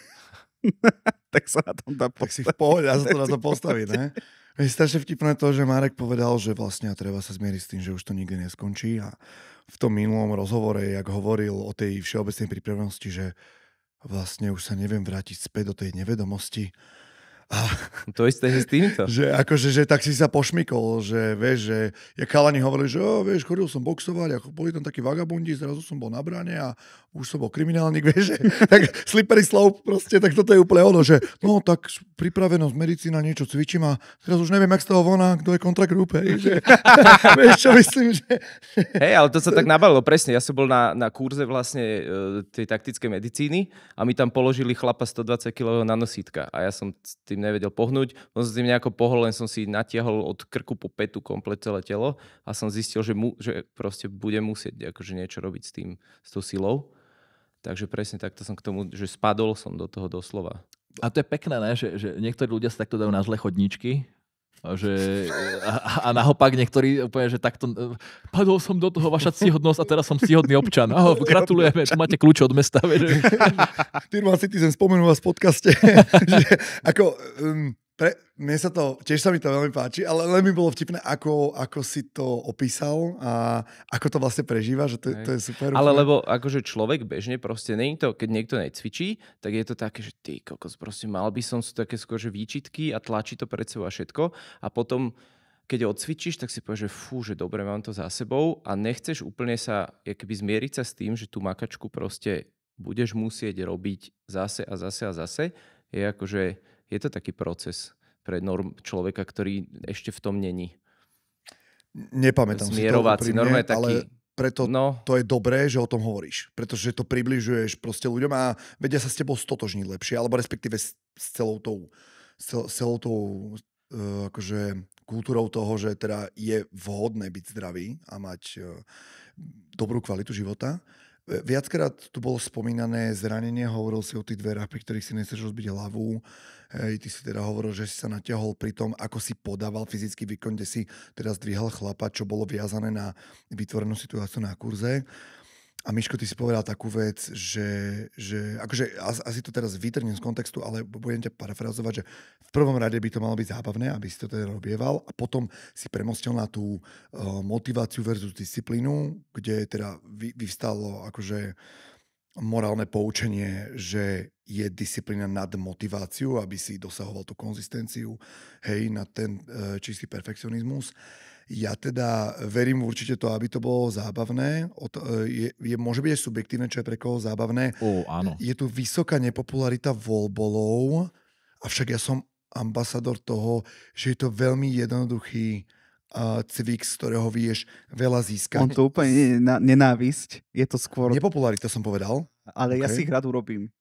tak sa na tom dá postaviť. Tak si v pohode, dá sa to na to postaviť, ne? Je strašne vtipné to, že Marek povedal, že vlastne a treba sa zmieriť s tým, že už to nikdy neskončí a v tom minulom rozhovore, jak hovoril o tej všeobecnej pripravenosti, že vlastne už sa neviem vrátiť späť do tej nevedomosti, a, to isté je s týmto. Že, akože, že tak si sa pošmykol, že vieš, že ja chalani hovorili, že oh, vieš, chodil som boxovať ako boli tam takí vagabundi, zrazu som bol na brane a už som bol kriminálnik, vieš, že, tak slippery slope proste, tak toto je úplne ono, že no tak pripravenosť medicína, niečo cvičím a teraz už neviem, jak z toho vona, kto je grupe, že, vieš, čo myslím, že... Hej, ale to sa tak nabalilo, presne, ja som bol na, na kurze vlastne e, tej taktickej medicíny a my tam položili chlapa 120 kg na nosítka a ja som tým nevedel pohnúť. On sa tým nejako pohol, len som si natiahol od krku po petu komplet celé telo a som zistil, že, mu, že proste budem musieť akože niečo robiť s tým, s tou silou. Takže presne takto som k tomu, že spadol som do toho doslova. A to je pekné, ne? Že, že niektorí ľudia sa takto dajú na zlé chodničky že, a, a naopak niektorí úplne, že takto padol som do toho vaša cíhodnosť a teraz som cíhodný občan. Aho, gratulujeme, tu máte kľúče od mesta. Firma Citizen spomenul vás v podcaste. že, ako, um, pre, mne sa to, tiež sa mi to veľmi páči, ale len mi bolo vtipné, ako, ako si to opísal a ako to vlastne prežíva, že to, to je super. Ale úplne. lebo akože človek bežne proste, není to, keď niekto necvičí, tak je to také, že ty kokos, proste mal by som sú také skôr, že výčitky a tlačí to pred sebou a všetko a potom keď odcvičíš, tak si povieš, že fú, že dobre, mám to za sebou a nechceš úplne sa, keby zmieriť sa s tým, že tú makačku proste budeš musieť robiť zase a zase a zase, je akože je to taký proces pre norm človeka, ktorý ešte v tom není. Nepamätám Zmierovací, si to úprimne, taký... Ale preto no. to je dobré, že o tom hovoríš. Pretože to približuješ proste ľuďom a vedia sa s tebou stotožniť lepšie, alebo respektíve s, s celou tou, s cel, celou tou uh, akože kultúrou toho, že teda je vhodné byť zdravý a mať uh, dobrú kvalitu života. Viackrát tu bolo spomínané zranenie, hovoril si o tých dverách, pri ktorých si nechceš rozbiť hlavu. Hej, ty si teda hovoril, že si sa natiahol pri tom, ako si podával fyzický výkon, kde si teda zdvíhal chlapa, čo bolo viazané na vytvorenú situáciu na kurze. Uh, a Miško, ty si povedal takú vec, že, že akože asi to teraz vytrnem z kontextu, ale budem ťa parafrazovať, že v prvom rade by to malo byť zábavné, aby si to teda robieval a potom si premostil na tú uh, motiváciu versus disciplínu, kde teda vyvstalo akože morálne poučenie, že je disciplína nad motiváciu, aby si dosahoval tú konzistenciu, hej, na ten uh, čistý perfekcionizmus. Ja teda verím určite to, aby to bolo zábavné. E, je, je, môže byť aj subjektívne, čo je pre koho zábavné. O, áno. E, je tu vysoká nepopularita volbolov, avšak ja som ambasador toho, že je to veľmi jednoduchý uh, cvik, z ktorého vieš veľa získať. On to úplne nená, nenávisť. Je to skôr... Nepopularita som povedal. Ale okay. ja si ich rád urobím.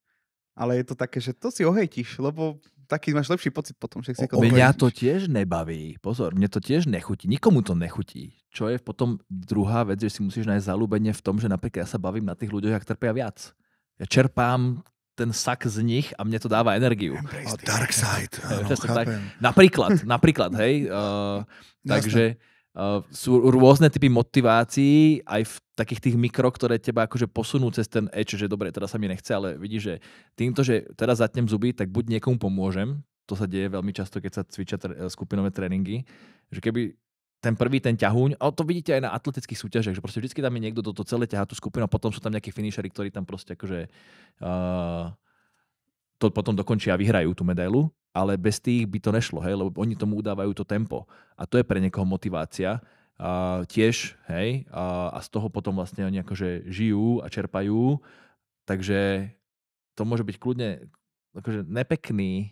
Ale je to také, že to si ohejtiš, lebo taký máš lepší pocit potom, že si o, Mňa to tiež nebaví. Pozor, mne to tiež nechutí. Nikomu to nechutí. Čo je potom druhá vec, že si musíš nájsť zalúbenie v tom, že napríklad ja sa bavím na tých ľuďoch, ak trpia viac. Ja čerpám ten sak z nich a mne to dáva energiu. Oh, dark side. Ano, tak. Napríklad, napríklad, hej. Uh, eh, Jasne. takže Uh, sú rôzne typy motivácií, aj v takých tých mikro, ktoré teba akože posunú cez ten edge, že dobre, teraz sa mi nechce, ale vidíš, že týmto, že teraz zatnem zuby, tak buď niekomu pomôžem, to sa deje veľmi často, keď sa cvičia tr- eh, skupinové tréningy, že keby ten prvý, ten ťahuň, a to vidíte aj na atletických súťažiach, že proste vždy tam je niekto, toto celé ťahá tú skupinu a potom sú tam nejakí finishery, ktorí tam proste akože uh, to potom dokončia a vyhrajú tú medailu ale bez tých by to nešlo, hej, lebo oni tomu udávajú to tempo. A to je pre niekoho motivácia a tiež, hej, a, a z toho potom vlastne oni akože žijú a čerpajú, takže to môže byť kľudne akože nepekný,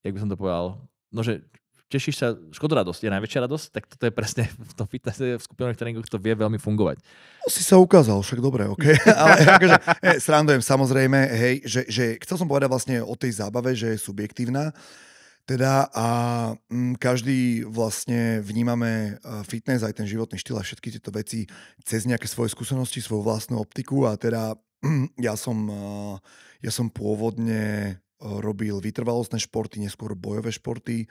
jak by som to povedal, no že tešíš sa, škoda radosť je najväčšia radosť, tak toto je presne v tom fitnesse, v skupinových tréningoch to vie veľmi fungovať. No, si sa ukázal, však dobre, OK. Ale akože, hej, srandujem samozrejme, hej, že, že chcel som povedať vlastne o tej zábave, že je subjektívna. Teda a m, mm, každý vlastne vnímame e, fitness, aj ten životný štýl a všetky tieto veci cez nejaké svoje skúsenosti, svoju vlastnú optiku a teda ja som, e, ja som pôvodne robil vytrvalostné športy, neskôr bojové športy.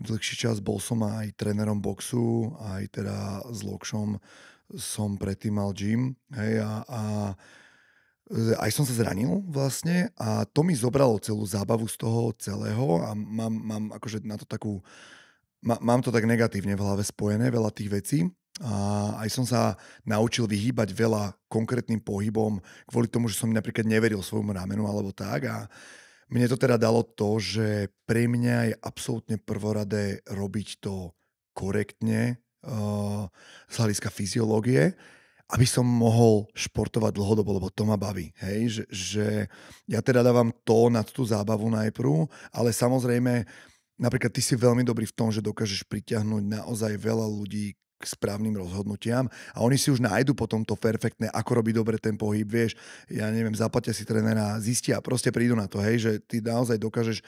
Dlhší čas bol som aj trénerom boxu, aj teda s Lokšom som predtým mal gym. Hej, a, a aj som sa zranil vlastne a to mi zobralo celú zábavu z toho celého a mám, mám akože na to takú, má, mám to tak negatívne v hlave spojené, veľa tých vecí. A aj som sa naučil vyhýbať veľa konkrétnym pohybom kvôli tomu, že som napríklad neveril svojmu ramenu alebo tak a mne to teda dalo to, že pre mňa je absolútne prvoradé robiť to korektne uh, z hľadiska fyziológie, aby som mohol športovať dlhodobo, lebo to ma baví. Hej? Že, že ja teda dávam to nad tú zábavu najprv, ale samozrejme, napríklad ty si veľmi dobrý v tom, že dokážeš priťahnuť naozaj veľa ľudí k správnym rozhodnutiam a oni si už nájdu potom to perfektné, ako robí dobre ten pohyb, vieš, ja neviem, zaplatia si trénera, zistia, proste prídu na to, hej, že ty naozaj dokážeš eh,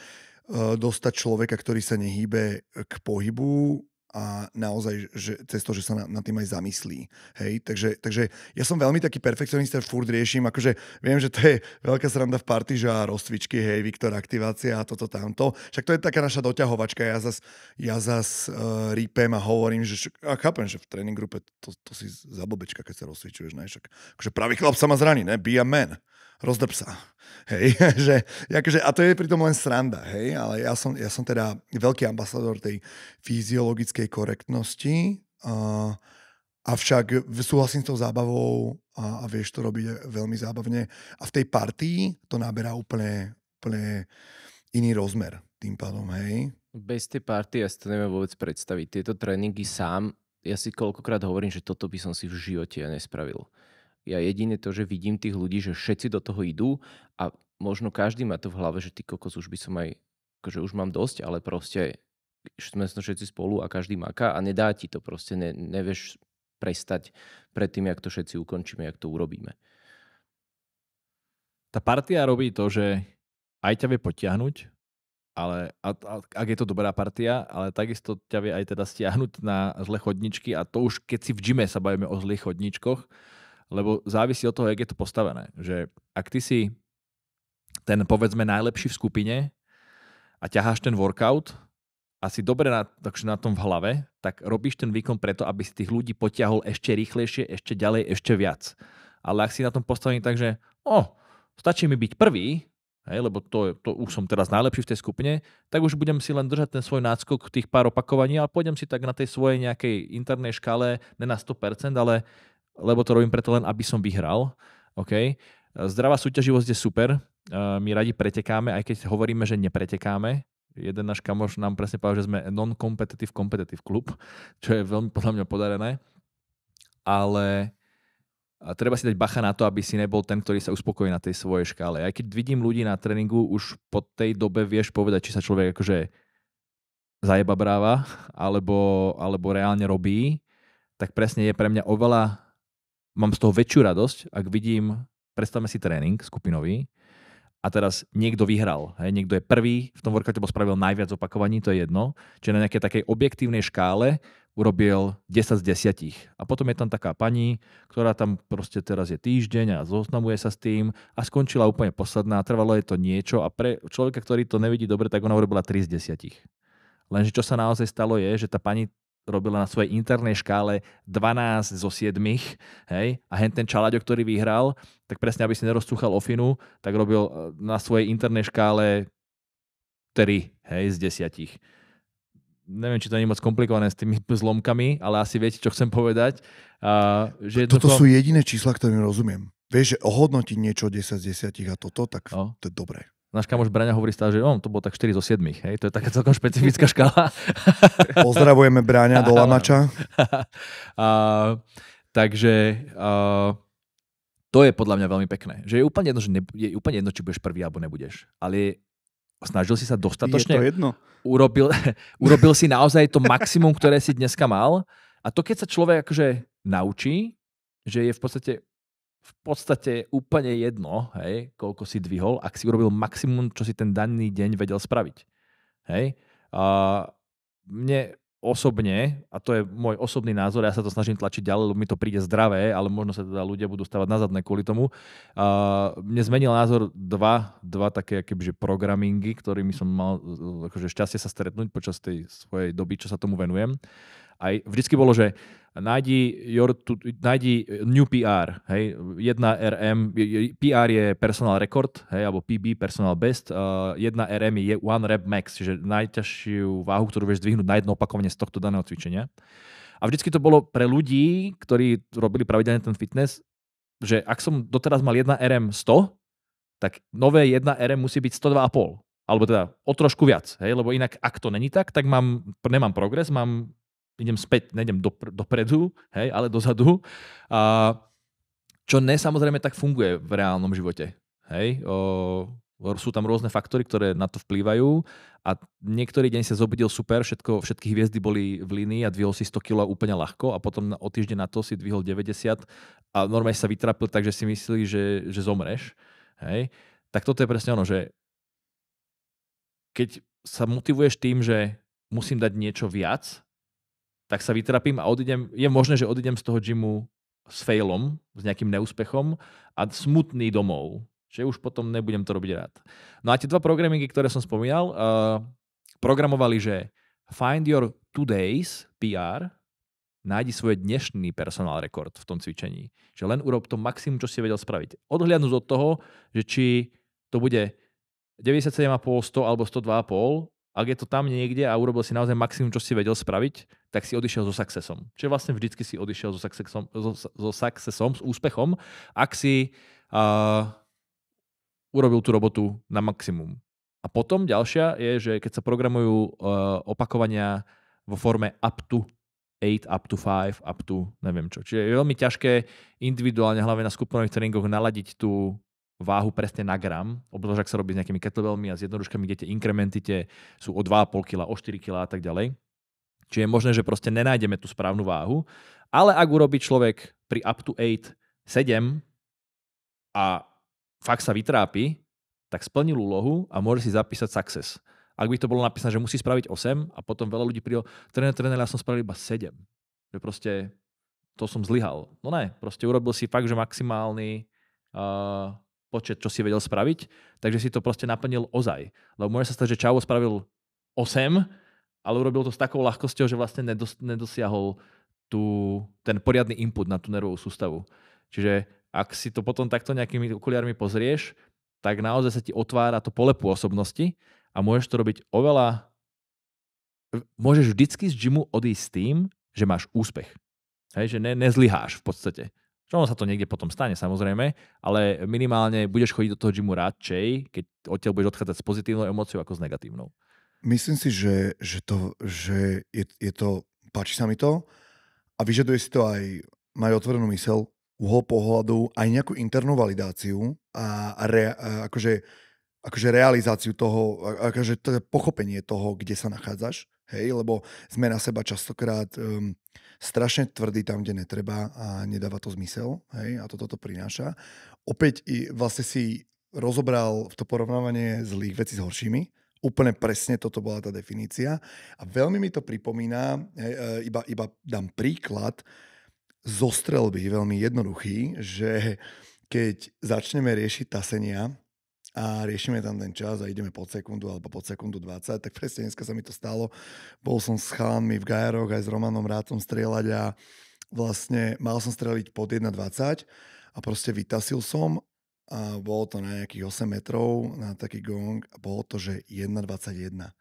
dostať človeka, ktorý sa nehýbe k pohybu, a naozaj že, cez to, že sa na, na tým aj zamyslí. Hej, takže, takže ja som veľmi taký perfekcionista, furt riešim, akože viem, že to je veľká sranda v party, že a rozcvičky, hej, Viktor, aktivácia a toto, tamto. Však to je taká naša doťahovačka, ja zas, ja zas uh, e, rípem a hovorím, že a chápem, že v tréning grupe to, to si zabobečka, keď sa rozcvičuješ, ne? Však, akože pravý chlap sa ma zraní, ne? Be a man rozdrb sa. Hej, že, akože, a to je pritom len sranda, hej, ale ja som, ja som teda veľký ambasador tej fyziologickej korektnosti, a, avšak súhlasím s tou zábavou a, a vieš to robiť veľmi zábavne. A v tej partii to naberá úplne, úplne iný rozmer tým pádom, hej. Bez tej party ja si to neviem vôbec predstaviť. Tieto tréningy sám, ja si koľkokrát hovorím, že toto by som si v živote ja nespravil ja jedine to, že vidím tých ľudí, že všetci do toho idú a možno každý má to v hlave, že ty kokos už by som aj, akože už mám dosť, ale proste sme všetci spolu a každý maká a nedá ti to proste, ne, nevieš prestať pred tým, jak to všetci ukončíme, jak to urobíme. Tá partia robí to, že aj ťa vie potiahnuť, ale a, a, ak je to dobrá partia, ale takisto ťa vie aj teda stiahnuť na zle chodničky a to už keď si v gyme sa bavíme o zlých chodničkoch, lebo závisí od toho, jak je to postavené. Že ak ty si ten, povedzme, najlepší v skupine a ťaháš ten workout, asi dobre na, takže na tom v hlave, tak robíš ten výkon preto, aby si tých ľudí potiahol ešte rýchlejšie, ešte ďalej, ešte viac. Ale ak si na tom postavený tak, že o, stačí mi byť prvý, hej, lebo to, to už som teraz najlepší v tej skupine, tak už budem si len držať ten svoj náskok tých pár opakovaní a pôjdem si tak na tej svojej nejakej internej škále, ne na 100%, ale lebo to robím preto len, aby som vyhral. Okay? Zdravá súťaživosť je super, my radi pretekáme, aj keď hovoríme, že nepretekáme. Jeden náš kamoš nám presne povedal, že sme non-competitive competitive klub, čo je veľmi podľa mňa podarené. Ale a treba si dať bacha na to, aby si nebol ten, ktorý sa uspokojí na tej svojej škále. Aj keď vidím ľudí na tréningu, už po tej dobe vieš povedať, či sa človek akože zajeba bráva, alebo, alebo reálne robí, tak presne je pre mňa oveľa mám z toho väčšiu radosť, ak vidím, predstavme si tréning skupinový, a teraz niekto vyhral, hej, niekto je prvý v tom workoute, spravil najviac opakovaní, to je jedno, čiže na nejakej takej objektívnej škále urobil 10 z 10. A potom je tam taká pani, ktorá tam proste teraz je týždeň a zoznamuje sa s tým a skončila úplne posledná, trvalo je to niečo a pre človeka, ktorý to nevidí dobre, tak ona urobila 3 z 10. Lenže čo sa naozaj stalo je, že tá pani robila na svojej internej škále 12 zo 7, hej, a hen ten Čalaďo, ktorý vyhral, tak presne, aby si nerozcúchal ofinu, tak robil e, na svojej internej škále 3, hej, z 10. Neviem, či to nie je moc komplikované s tými zlomkami, ale asi viete, čo chcem povedať. A, že jednoducho... Toto sú jediné čísla, ktorým rozumiem. Vieš, že ohodnotiť niečo 10 z 10 a toto, tak no. to je dobré. Náš kamoš Braňa hovorí stále, že on to bolo tak 4 zo 7, hej? To je taká celkom špecifická škala. Pozdravujeme Braňa do Lamača. a, takže a, to je podľa mňa veľmi pekné. Že je úplne jedno, že ne, je úplne jedno či budeš prvý alebo nebudeš. Ale snažil si sa dostatočne. Je to jedno. Urobil, urobil si naozaj to maximum, ktoré si dneska mal. A to, keď sa človek akože naučí, že je v podstate v podstate úplne jedno, hej, koľko si dvihol, ak si urobil maximum, čo si ten daný deň vedel spraviť. Hej. A mne osobne, a to je môj osobný názor, ja sa to snažím tlačiť ďalej, lebo mi to príde zdravé, ale možno sa teda ľudia budú stavať nazadné kvôli tomu. A mne zmenil názor dva, dva také akébyže programingy, ktorými som mal e, e, akože, šťastie sa stretnúť počas tej svojej doby, čo sa tomu venujem. Aj vždycky bolo, že nájdi, your, tu, nájdi new PR, hej, jedna rm PR je personal record, hej, alebo PB, personal best, uh, jedna rm je one rep max, čiže najťažšiu váhu, ktorú vieš zdvihnúť na jedno opakovanie z tohto daného cvičenia. A vždycky to bolo pre ľudí, ktorí robili pravidelne ten fitness, že ak som doteraz mal 1RM 100, tak nové 1RM musí byť 102,5 alebo teda o trošku viac, hej? lebo inak ak to není tak, tak mám, nemám progres, mám idem späť, nejdem do, dopredu, hej, ale dozadu. A čo ne, samozrejme, tak funguje v reálnom živote. Hej, o, sú tam rôzne faktory, ktoré na to vplývajú a niektorý deň sa zobudil super, všetko, všetky hviezdy boli v línii a dvihol si 100 kg úplne ľahko a potom o týždeň na to si dvihol 90 a normálne sa vytrapil tak, že si myslí, že, že zomreš. Hej. Tak toto je presne ono, že keď sa motivuješ tým, že musím dať niečo viac, tak sa vytrapím a odídem. Je možné, že odídem z toho gymu s failom, s nejakým neúspechom a smutný domov, že už potom nebudem to robiť rád. No a tie dva programingy, ktoré som spomínal, uh, programovali, že find your today's PR, nájdi svoj dnešný personál rekord v tom cvičení. Že len urob to maximum, čo si vedel spraviť. Odhliadnúť od toho, že či to bude 97,5, 100 alebo 102,5, ak je to tam niekde a urobil si naozaj maximum, čo si vedel spraviť, tak si odišiel so successom. Čiže vlastne vždycky si odišiel so successom, so, so successom s úspechom, ak si uh, urobil tú robotu na maximum. A potom ďalšia je, že keď sa programujú uh, opakovania vo forme up to 8, up to 5, up to neviem čo. Čiže je veľmi ťažké individuálne, hlavne na skupinových tréningoch, naladiť tú váhu presne na gram, obzvlášť ak sa robí s nejakými kettlebellmi a s jednoduškami, kde tie inkrementy tie sú o 2,5 kg, o 4 kg a tak ďalej. Čiže je možné, že proste nenájdeme tú správnu váhu, ale ak urobí človek pri up to 8 7 a fakt sa vytrápi, tak splnil úlohu a môže si zapísať success. Ak by to bolo napísané, že musí spraviť 8 a potom veľa ľudí príde, tréner, tréner, ja som spravil iba 7. Že proste to som zlyhal. No ne, proste urobil si fakt, že maximálny uh, počet, čo si vedel spraviť, takže si to proste naplnil ozaj. Lebo môže sa stať, že Čavo spravil 8, ale urobil to s takou ľahkosťou, že vlastne nedos, nedosiahol tú, ten poriadny input na tú nervovú sústavu. Čiže ak si to potom takto nejakými okuliarmi pozrieš, tak naozaj sa ti otvára to pole pôsobnosti a môžeš to robiť oveľa... Môžeš vždycky z gymu odísť s tým, že máš úspech. Hej, že ne, nezlyháš v podstate. Čo ono sa to niekde potom stane, samozrejme, ale minimálne budeš chodiť do toho gymu radšej, keď odtiaľ budeš odchádzať s pozitívnou emóciou ako s negatívnou. Myslím si, že, že, to, že je, je to, páči sa mi to a vyžaduje si to aj mať otvorenú mysel, uhol pohľadu, aj nejakú internú validáciu a, a, re, a akože, akože realizáciu toho, akože to pochopenie toho, kde sa nachádzaš, hej, lebo sme na seba častokrát um, strašne tvrdý tam, kde netreba a nedáva to zmysel. Hej, a toto to prináša. Opäť i vlastne si rozobral to porovnávanie zlých vecí s horšími. Úplne presne toto bola tá definícia. A veľmi mi to pripomína, e, iba, iba dám príklad, zostrel by veľmi jednoduchý, že keď začneme riešiť tasenia, a riešime tam ten čas a ideme pod sekundu alebo pod sekundu 20, tak presne dneska sa mi to stalo. Bol som s chalami v Gajaroch aj s Romanom Rácom strieľať a vlastne mal som streliť pod 1,20 a proste vytasil som a bolo to na nejakých 8 metrov na taký gong a bolo to, že 1,21.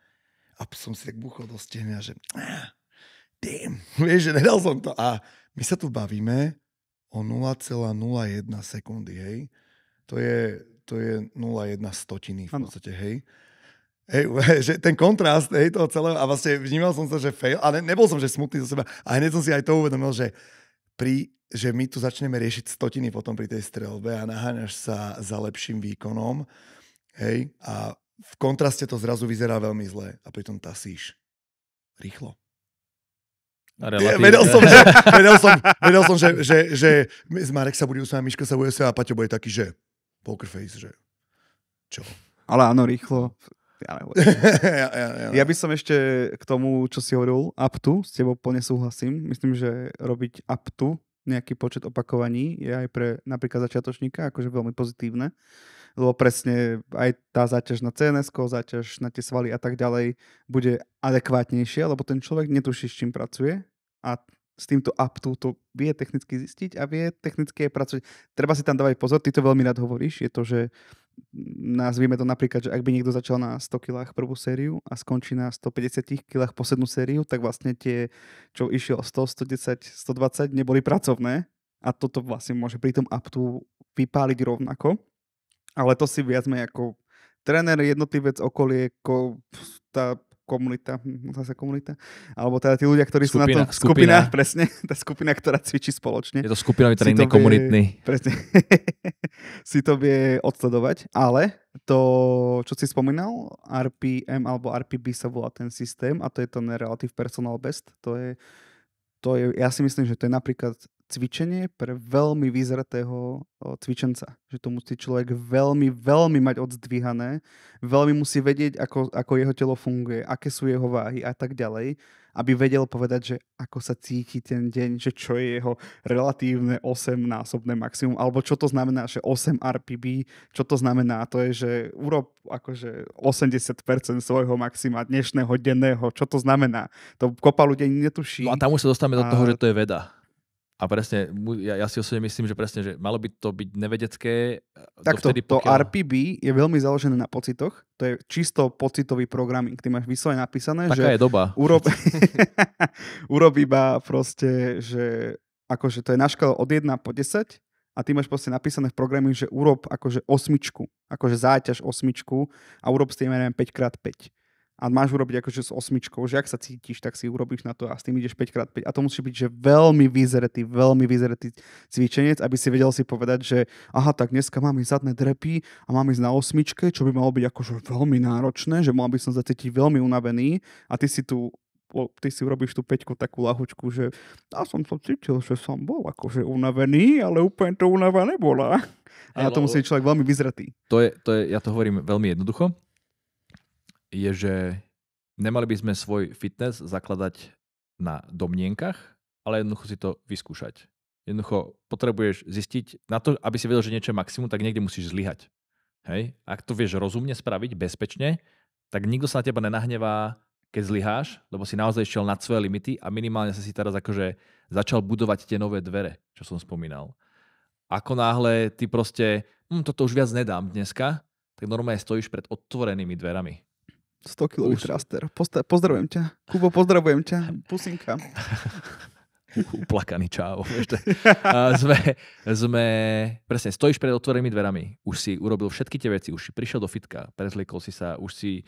A som si tak buchol do a že damn, vieš, že nedal som to. A my sa tu bavíme o 0,01 sekundy, hej. To je to je 0,1 stotiny v podstate, ano. hej. Hej, že ten kontrast hej, toho celého a vlastne vnímal som sa, že fail, ale nebol som, že smutný zo seba a hneď som si aj to uvedomil, že pri, že my tu začneme riešiť stotiny potom pri tej strelbe a naháňaš sa za lepším výkonom, hej, a v kontraste to zrazu vyzerá veľmi zle a pritom tasíš rýchlo. Ja, Vedel som, že, vedel som, vedel som že, že, že Marek sa bude usmávať, Miško sa bude usmávať a Paťo bude taký, že Pokerface, že čo? Ale áno, rýchlo. Ja, ja, ja, ja, ja by som ešte k tomu, čo si hovoril, aptu, s tebou plne súhlasím. Myslím, že robiť aptu, nejaký počet opakovaní, je aj pre napríklad začiatočníka akože veľmi pozitívne. Lebo presne aj tá záťaž na cns záťaž na tie svaly a tak ďalej bude adekvátnejšia, lebo ten človek netuší, s čím pracuje a s týmto aptu to vie technicky zistiť a vie technicky aj pracovať. Treba si tam dávať pozor, ty to veľmi rád hovoríš, je to, že vieme to napríklad, že ak by niekto začal na 100 kilách prvú sériu a skončí na 150 kilách poslednú sériu, tak vlastne tie, čo išiel 100, 110, 120, neboli pracovné a toto vlastne môže pri tom aptu vypáliť rovnako. Ale to si viac ako tréner, jednotlivec, okolie, tá komunita, hm, zase komunita, alebo teda tí ľudia, ktorí skupina, sú na tom, skupina, skupina, presne, tá skupina, ktorá cvičí spoločne. Je to skupinový tréning, komunitný. Presne, si to vie odsledovať, ale to, čo si spomínal, RPM alebo RPB sa volá ten systém a to je to Relative Personal Best, to je, to je, ja si myslím, že to je napríklad cvičenie pre veľmi vyzretého cvičenca. Že to musí človek veľmi, veľmi mať odzdvíhané, veľmi musí vedieť, ako, ako jeho telo funguje, aké sú jeho váhy a tak ďalej, aby vedel povedať, že ako sa cíti ten deň, že čo je jeho relatívne 8-násobné maximum, alebo čo to znamená, že 8 RPB, čo to znamená, to je, že urob akože 80% svojho maxima dnešného, denného, čo to znamená. To kopa ľudí netuší. No a tam už sa dostávame a... do toho, že to je veda. A presne, ja, ja si osobne myslím, že presne, že malo by to byť nevedecké. E, tak to, pokiaľ... to RPB je veľmi založené na pocitoch. To je čisto pocitový programming. Ty máš vyslovene napísané, Taká že... je doba. Urob... urob iba proste, že akože to je na škále od 1 po 10 a ty máš proste napísané v programe, že urob akože osmičku, akože záťaž osmičku a urob s tým, neviem, 5x5 a máš urobiť akože s osmičkou, že ak sa cítiš, tak si urobíš na to a s tým ideš 5x5 a to musí byť, že veľmi vyzretý, veľmi vyzretý cvičenec, aby si vedel si povedať, že aha, tak dneska mám ísť zadné drepy a mám ísť na osmičke, čo by malo byť akože veľmi náročné, že mal by som zacítiť veľmi unavený a ty si tu ty si urobíš tú peťku takú lahučku, že ja som to cítil, že som bol akože unavený, ale úplne to unava nebola. A na to musí človek veľmi vyzretý. To je, to je, ja to hovorím veľmi jednoducho, je, že nemali by sme svoj fitness zakladať na domnienkach, ale jednoducho si to vyskúšať. Jednoducho potrebuješ zistiť, na to, aby si vedel, že niečo je maximum, tak niekde musíš zlyhať. Hej? Ak to vieš rozumne spraviť, bezpečne, tak nikto sa na teba nenahnevá, keď zlyháš, lebo si naozaj šiel nad svoje limity a minimálne sa si teraz akože začal budovať tie nové dvere, čo som spomínal. Ako náhle ty proste, hm, toto už viac nedám dneska, tak normálne stojíš pred otvorenými dverami. 100 kg raster. Posta- pozdravujem ťa. Kubo, pozdravujem ťa. Pusinka. Uplakaný čávo. sme, sme, presne, stojíš pred otvorenými dverami. Už si urobil všetky tie veci. Už si prišiel do fitka, prezliekol si sa, už si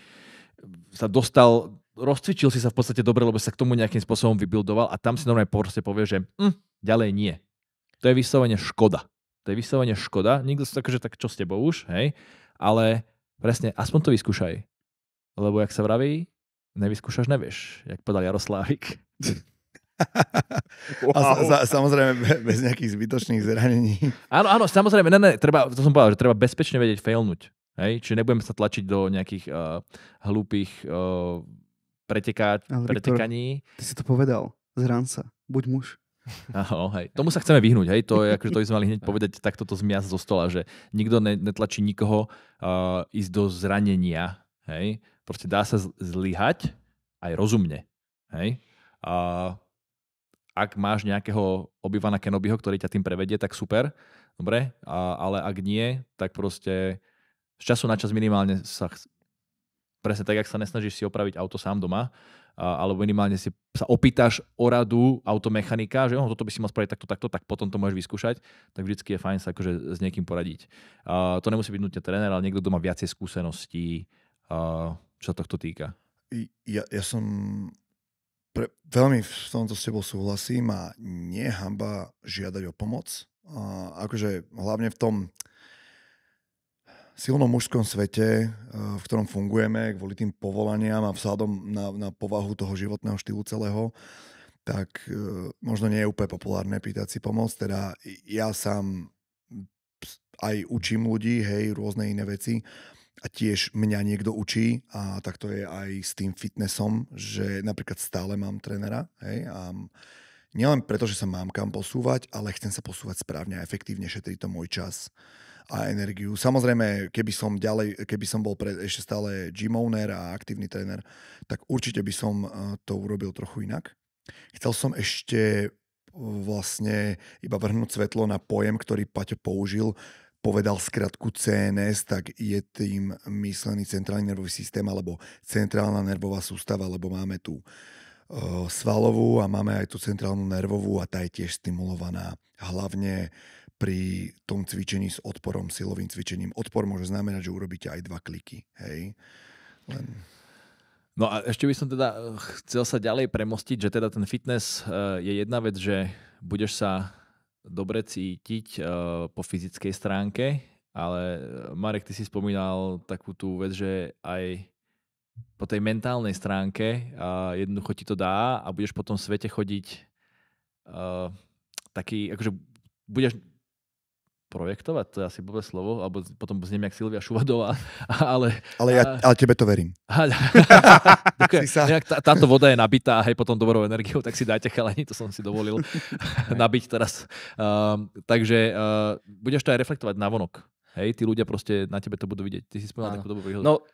sa dostal, rozcvičil si sa v podstate dobre, lebo sa k tomu nejakým spôsobom vybildoval a tam si normálne proste povie, že mm, ďalej nie. To je vyslovene škoda. To je vyslovene škoda. Nikto tak, že tak, čo s tebou už, hej? Ale presne, aspoň to vyskúšaj. Lebo jak sa vraví, nevyskúšaš, nevieš, jak podal Jaroslávik. wow. A sa, sa, samozrejme bez nejakých zbytočných zranení. Áno, áno, samozrejme, ne, ne, treba, to som povedal, že treba bezpečne vedieť failnúť. Hej? Čiže nebudem sa tlačiť do nejakých uh, eh, hlúpých uh, eh, preteká, Ale pretekaní. ty si to povedal, zran sa, buď muž. Aho, hej. Tomu sa chceme vyhnúť, hej. To je, akože to by sme mali hneď povedať takto to zmiaz zo stola, že nikto ne, netlačí nikoho uh, ísť do zranenia, hej Proste dá sa zlyhať aj rozumne. Hej? A ak máš nejakého obývaná Kenobiho, ktorý ťa tým prevedie, tak super, dobre, a, ale ak nie, tak proste z času na čas minimálne sa presne tak, ak sa nesnažíš si opraviť auto sám doma, a, alebo minimálne si sa opýtaš o radu automechanika, že oh, toto by si mal spraviť takto, takto, tak potom to môžeš vyskúšať, tak vždycky je fajn sa akože s niekým poradiť. A, to nemusí byť nutne tréner, ale niekto, kto má viacej skúseností, a, čo tohto týka? Ja, ja som pre, veľmi v tomto s tebou súhlasím a nie hamba žiadať o pomoc. A akože hlavne v tom silnom mužskom svete, e, v ktorom fungujeme kvôli tým povolaniam a vzhľadom na, na povahu toho životného štýlu celého, tak e, možno nie je úplne populárne pýtať si pomoc. Teda ja sám aj učím ľudí, hej, rôzne iné veci a tiež mňa niekto učí a tak to je aj s tým fitnessom, že napríklad stále mám trénera hej, a nielen preto, že sa mám kam posúvať, ale chcem sa posúvať správne a efektívne, šetrí to môj čas a energiu. Samozrejme, keby som ďalej, keby som bol pre, ešte stále gym owner a aktívny tréner, tak určite by som e, to urobil trochu inak. Chcel som ešte e, vlastne iba vrhnúť svetlo na pojem, ktorý Paťo použil, povedal skratku CNS, tak je tým myslený centrálny nervový systém alebo centrálna nervová sústava, lebo máme tu e, svalovú a máme aj tú centrálnu nervovú a tá je tiež stimulovaná hlavne pri tom cvičení s odporom, silovým cvičením. Odpor môže znamenať, že urobíte aj dva kliky. Hej? Len... No a ešte by som teda e, chcel sa ďalej premostiť, že teda ten fitness e, je jedna vec, že budeš sa dobre cítiť eh, po fyzickej stránke, ale eh, Marek, ty si spomínal takú tú vec, že aj po tej mentálnej stránke a jednoducho ti to dá a budeš po tom svete chodiť uh, taký, akože budeš, projektovať, to je asi blbé slovo, alebo potom zniem jak Silvia Šuvadová, ale... Ale ja ale tebe to verím. sa... tá, táto voda je nabitá, hej, potom dobrou energiou, tak si dajte chalani, to som si dovolil nabiť teraz. Um, takže uh, budeš to aj reflektovať na vonok. Hej, tí ľudia proste na tebe to budú vidieť. Ty si spomínal takú dobu výhodu. No,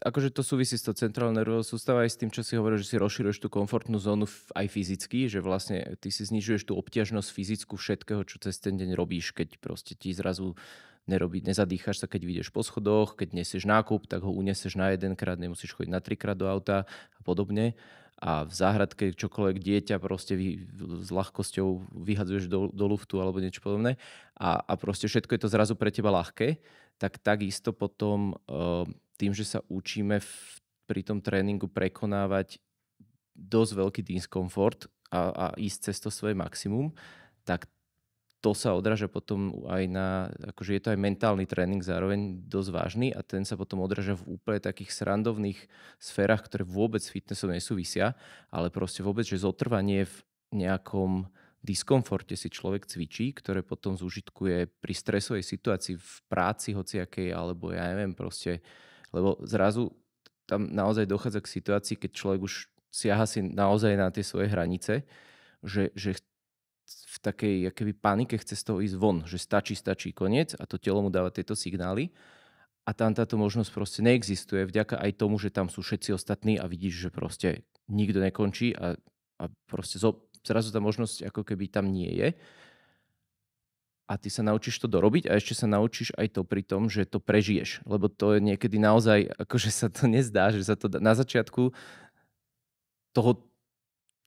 akože to súvisí s to centrálne nervovou sústava aj s tým, čo si hovoril, že si rozširuješ tú komfortnú zónu aj fyzicky, že vlastne ty si znižuješ tú obťažnosť fyzickú všetkého, čo cez ten deň robíš, keď proste ti zrazu nerobí, nezadýcháš sa, keď vyjdeš po schodoch, keď nesieš nákup, tak ho uneseš na jedenkrát, nemusíš chodiť na trikrát do auta a podobne. A v záhradke čokoľvek dieťa proste vy, s ľahkosťou vyhadzuješ do, do luftu alebo niečo podobné a, a proste všetko je to zrazu pre teba ľahké, tak takisto potom uh, tým, že sa učíme v, pri tom tréningu prekonávať dosť veľký diskomfort a, a ísť cez to svoje maximum, tak to sa odráža potom aj na, akože je to aj mentálny tréning zároveň dosť vážny a ten sa potom odráža v úplne takých srandovných sférach, ktoré vôbec s fitnessom nesúvisia, ale proste vôbec, že zotrvanie v nejakom diskomforte si človek cvičí, ktoré potom zúžitkuje pri stresovej situácii v práci hociakej, alebo ja neviem, proste uh, lebo zrazu tam naozaj dochádza k situácii, keď človek už siaha si naozaj na tie svoje hranice, že, že v takej keby panike chce z toho ísť von, že stačí, stačí, koniec a to telo mu dáva tieto signály a tam táto možnosť proste neexistuje vďaka aj tomu, že tam sú všetci ostatní a vidíš, že proste nikto nekončí a, a proste zo, zrazu tá možnosť ako keby tam nie je a ty sa naučíš to dorobiť a ešte sa naučíš aj to pri tom, že to prežiješ. Lebo to je niekedy naozaj, akože sa to nezdá, že sa to dá. na začiatku toho,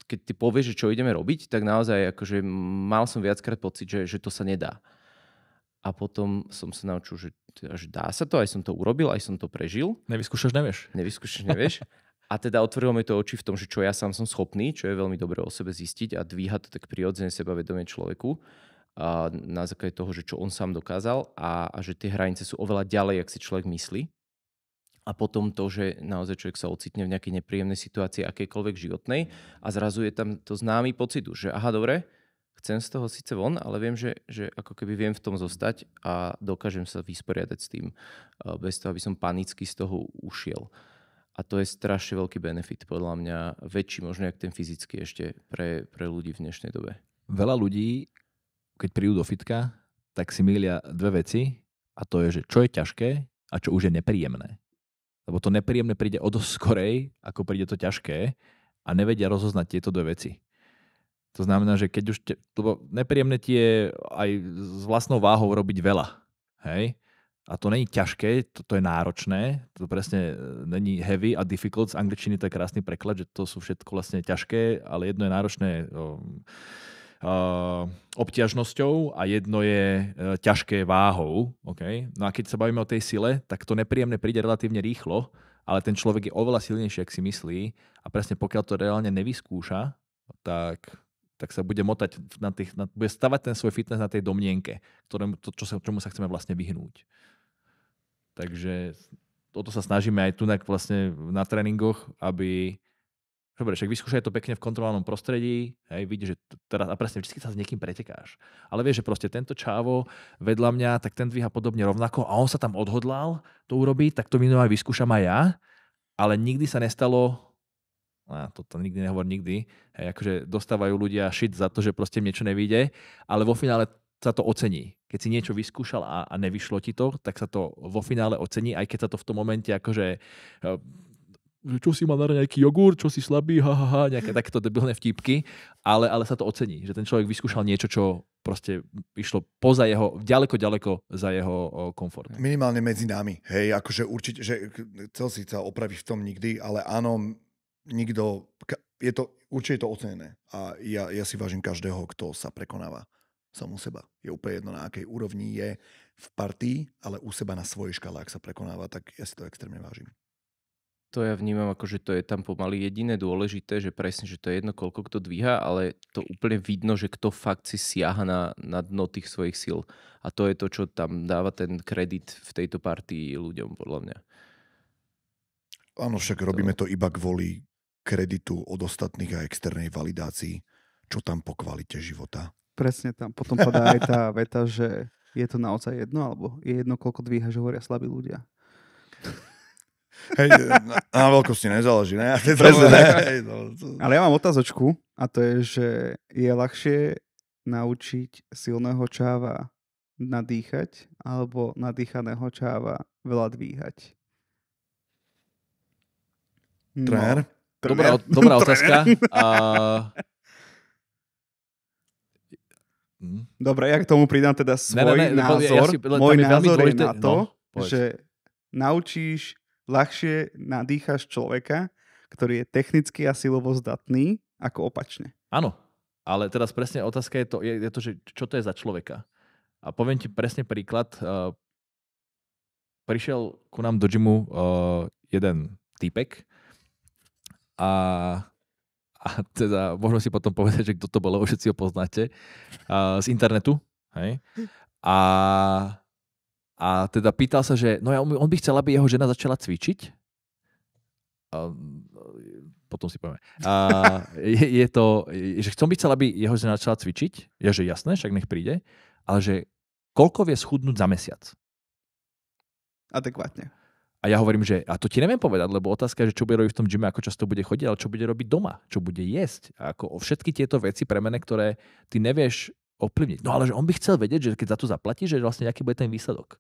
keď ty povieš, že čo ideme robiť, tak naozaj akože mal som viackrát pocit, že, že to sa nedá. A potom som sa naučil, že, že dá sa to, aj som to urobil, aj som to prežil. Nevyskúšaš, nevieš. Nevyskúšaš, nevieš. A teda otvorilo mi to oči v tom, že čo ja sám som schopný, čo je veľmi dobré o sebe zistiť a dvíha to tak prirodzene sebavedomie človeku a na základe toho, že čo on sám dokázal a, a že tie hranice sú oveľa ďalej, ak si človek myslí. A potom to, že naozaj človek sa ocitne v nejakej nepríjemnej situácii, akejkoľvek životnej a zrazu je tam to známy pocit, že aha, dobre, chcem z toho síce von, ale viem, že, že ako keby viem v tom zostať a dokážem sa vysporiadať s tým bez toho, aby som panicky z toho ušiel. A to je strašne veľký benefit, podľa mňa väčší možno, jak ten fyzický ešte pre, pre ľudí v dnešnej dobe. Veľa ľudí, keď prídu do fitka, tak si milia dve veci a to je, že čo je ťažké a čo už je nepríjemné. Lebo to nepríjemné príde o dosť skorej, ako príde to ťažké a nevedia rozoznať tieto dve veci. To znamená, že keď už... Te, lebo nepríjemné ti je aj s vlastnou váhou robiť veľa. Hej? A to není ťažké, to, to je náročné, to presne e, není heavy a difficult, z angličtiny to je krásny preklad, že to sú všetko vlastne ťažké, ale jedno je náročné, um, Eh, obťažnosťou a jedno je eh, ťažké váhou. Okay? No a keď sa bavíme o tej sile, tak to nepríjemné príde relatívne rýchlo, ale ten človek je oveľa silnejší, ak si myslí a presne pokiaľ to reálne nevyskúša, tak, tak sa bude motať, na tých, na, bude stavať ten svoj fitness na tej domnienke, ktorému, to, čo sa, čomu sa chceme vlastne vyhnúť. Takže toto sa snažíme aj tu vlastne na tréningoch, aby Dobre, však vyskúšaj to pekne v kontrolovanom prostredí, hej, vidíš, že teraz, a presne, vždy sa s niekým pretekáš. Ale vieš, že proste tento čávo vedľa mňa, tak ten dvíha podobne rovnako a on sa tam odhodlal to urobiť, tak to minulé vyskúšam aj ja, ale nikdy sa nestalo, a to, to nikdy nehovor nikdy, hej, akože dostávajú ľudia šit za to, že proste niečo nevíde, ale vo finále sa to ocení. Keď si niečo vyskúšal a, a nevyšlo ti to, tak sa to vo finále ocení, aj keď sa to v tom momente akože že čo si mal na nejaký jogurt, čo si slabý, ha, ha, ha, nejaké takéto debilné vtipky, ale, ale sa to ocení, že ten človek vyskúšal niečo, čo proste išlo poza jeho, ďaleko, ďaleko za jeho komfort. Minimálne medzi nami, hej, akože určite, že chcel si sa opraviť v tom nikdy, ale áno, nikto, je to, určite je to ocenené a ja, ja si vážim každého, kto sa prekonáva samú seba. Je úplne jedno, na akej úrovni je v partii, ale u seba na svojej škále, ak sa prekonáva, tak ja si to extrémne vážim to ja vnímam ako, že to je tam pomaly jediné dôležité, že presne, že to je jedno, koľko kto dvíha, ale to úplne vidno, že kto fakt si siaha na, na dno tých svojich síl. A to je to, čo tam dáva ten kredit v tejto partii ľuďom, podľa mňa. Áno, však to... robíme to iba kvôli kreditu od ostatných a externej validácii, čo tam po kvalite života. Presne tam. Potom padá aj tá veta, že je to naozaj jedno, alebo je jedno, koľko dvíha, že hovoria slabí ľudia. Hej, na, na veľkosti nezáleží, ne? Prezne, ne? Hej, no, to... Ale ja mám otázočku a to je, že je ľahšie naučiť silného čáva nadýchať alebo nadýchaného čáva veľa dvíhať? No. Tréner? Dobrá, dobrá otázka. A... Hm? Dobre, ja k tomu pridám teda svoj ne, ne, ne, názor. Ja si, Môj názor je na to, no, že naučíš ľahšie nadýchaš človeka, ktorý je technicky a silovo zdatný, ako opačne. Áno, ale teraz presne otázka je to, je, je to že čo to je za človeka. A poviem ti presne príklad. Uh, prišiel ku nám do džimu uh, eh, jeden týpek a, a teda môžeme si potom povedať, že kto to bolo, všetci ho poznáte, uh, z internetu. Hej? A a teda pýtal sa, že no ja, on by chcel, aby jeho žena začala cvičiť. A, potom si povieme. A, je, je to, že chcem by chcel, aby jeho žena začala cvičiť. Ja, že jasné, však nech príde. Ale že koľko vie schudnúť za mesiac? Adekvátne. A ja hovorím, že a to ti neviem povedať, lebo otázka je, že čo bude robiť v tom gyme, ako často bude chodiť, ale čo bude robiť doma, čo bude jesť. A ako o všetky tieto veci premene, ktoré ty nevieš ovplyvniť. No ale že on by chcel vedieť, že keď za to zaplatí, že vlastne nejaký bude ten výsledok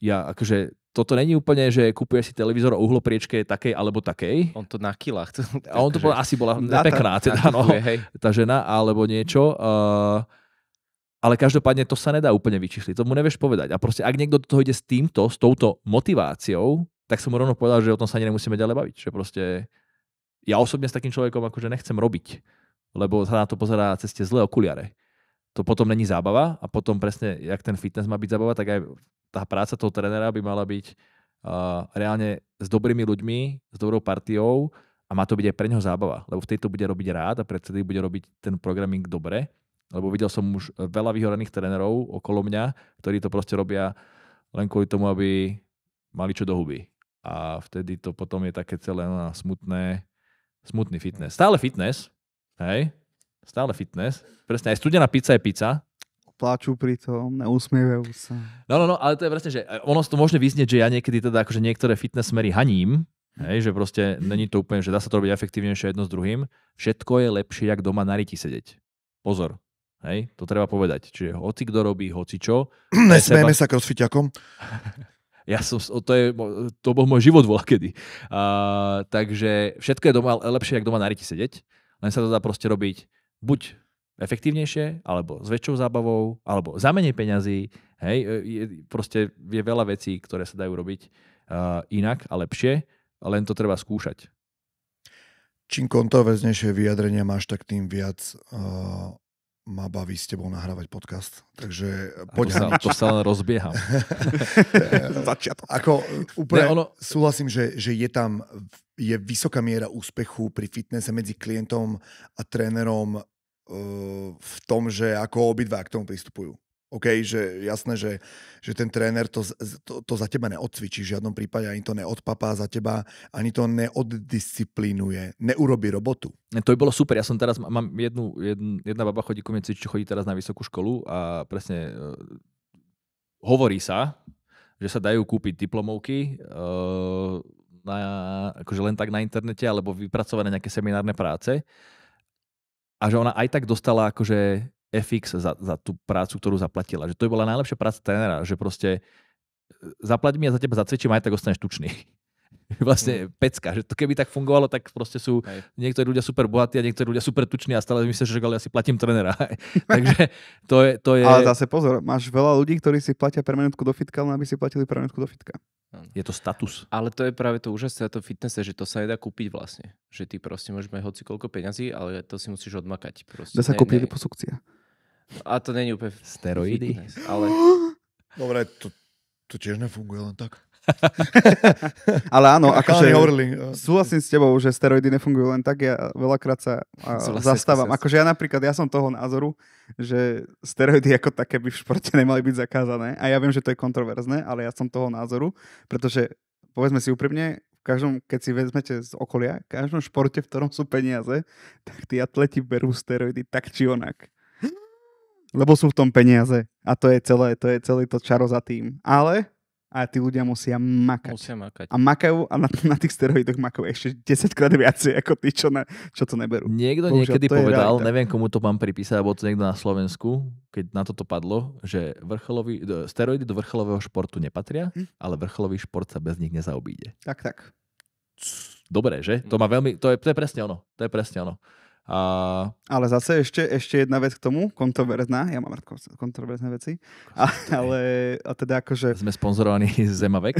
ja akože toto není úplne, že kúpuješ si televízor o uhlopriečke takej alebo takej. On to na kilách. To, a on to bol, asi bola pekná, teda, no, tá žena alebo niečo. Uh, ale každopádne to sa nedá úplne vyčísliť, to mu nevieš povedať. A proste, ak niekto do toho ide s týmto, s touto motiváciou, tak som mu rovno povedal, že o tom sa ani nemusíme ďalej baviť. Že proste, ja osobne s takým človekom akože nechcem robiť, lebo sa na to pozerá cez tie zlé okuliare to potom není zábava a potom presne, jak ten fitness má byť zábava, tak aj tá práca toho trénera by mala byť uh, reálne s dobrými ľuďmi, s dobrou partiou a má to byť aj pre neho zábava, lebo v tejto bude robiť rád a pre bude robiť ten programming dobre, lebo videl som už veľa vyhorených trénerov okolo mňa, ktorí to proste robia len kvôli tomu, aby mali čo do huby. A vtedy to potom je také celé na smutné, smutný fitness. Stále fitness, hej? Stále fitness. Presne, aj studená pizza je pizza, plačú pri tom, neusmievajú sa. No, no, no, ale to je presne, že e, ono to môže vyznieť, že ja niekedy teda akože niektoré fitness smery haním, Hej, že proste není to úplne, že dá sa to robiť efektívnejšie jedno s druhým. Všetko je lepšie, ak doma na riti sedieť. Pozor. Hej, to treba povedať. Čiže hoci kto robí, hoci čo. Nesmejeme seba... sa crossfitiakom. Ja som, to, je, to bol môj život bol kedy. Uh, takže všetko je doma, lepšie, ak doma na riti sedieť. Len sa to dá proste robiť buď efektívnejšie, alebo s väčšou zábavou, alebo za menej peňazí. Hej, e, je, proste je veľa vecí, ktoré sa dajú robiť uh, inak a lepšie, len to treba skúšať. Čím kontroverznejšie vyjadrenia máš, tak tým viac uh, ma baví s tebou nahrávať podcast. Takže poď e, to, sa, to sa len rozbieham. Ako úplne ne, ono... súhlasím, že, že je tam je vysoká miera úspechu pri fitnesse medzi klientom a trénerom v tom, že ako obidva k tomu pristupujú. OK, že jasné, že, že ten tréner to, to, to za teba neodcvičí v žiadnom prípade, ani to neodpapá za teba, ani to neoddisciplinuje, neurobi robotu. To by bolo super, ja som teraz, mám jednu, jednu jedna baba chodí ku mne cvičiť, čo chodí teraz na vysokú školu a presne uh, hovorí sa, že sa dajú kúpiť diplomovky uh, na, akože len tak na internete alebo vypracované nejaké seminárne práce a že ona aj tak dostala akože FX za, za tú prácu, ktorú zaplatila. Že to bola najlepšia práca trénera, že proste e, zaplať mi a za teba zacvičím, aj tak ostaneš tučný. vlastne mm. pecka. Že to keby tak fungovalo, tak proste sú Hej. niektorí ľudia super bohatí a niektorí ľudia super tuční a stále myslíš, že ale ja si platím trenera. Takže to je, to je... Ale zase pozor, máš veľa ľudí, ktorí si platia permanentku do fitka, len aby si platili permanentku do fitka. Je to status. Ale to je práve to úžasné na tom fitnesse, že to sa nedá kúpiť vlastne. Že ty proste môžeš mať hoci koľko peňazí, ale to si musíš odmakať. Proste. Dá sa ne, kúpiť liposukcia. A to není úplne... Steroidy. Fitness, ale... Dobre, to, to tiež nefunguje len tak. Ale áno, akože no. súhlasím s tebou, že steroidy nefungujú len tak, ja veľakrát sa zastávam. Akože ja napríklad, ja som toho názoru, že steroidy ako také by v športe nemali byť zakázané. A ja viem, že to je kontroverzné, ale ja som toho názoru, pretože povedzme si úprimne, v každom, keď si vezmete z okolia, v každom športe, v ktorom sú peniaze, tak tí atleti berú steroidy tak či onak. Lebo sú v tom peniaze. A to je celé, to je celý to čaro za tým. Ale a tí ľudia musia makať. Musia makať. A makajú a na, na tých steroidoch makajú ešte 10 krát viacej ako tí, čo, na, čo to neberú. Niekto Bohužiaľ, niekedy povedal, realita. neviem komu to mám pripísať, alebo to niekto na Slovensku, keď na toto padlo, že vrcholový, e, steroidy do vrcholového športu nepatria, hm? ale vrcholový šport sa bez nich nezaobíde. Tak, tak. Dobre, že? To, mhm. má veľmi, to, je, to je presne ono. To je presne ono. A... Ale zase ešte, ešte jedna vec k tomu, kontroverzná, ja mám rád kontroverzné veci, a, ale a teda akože... Sme sponzorovaní Zemavek.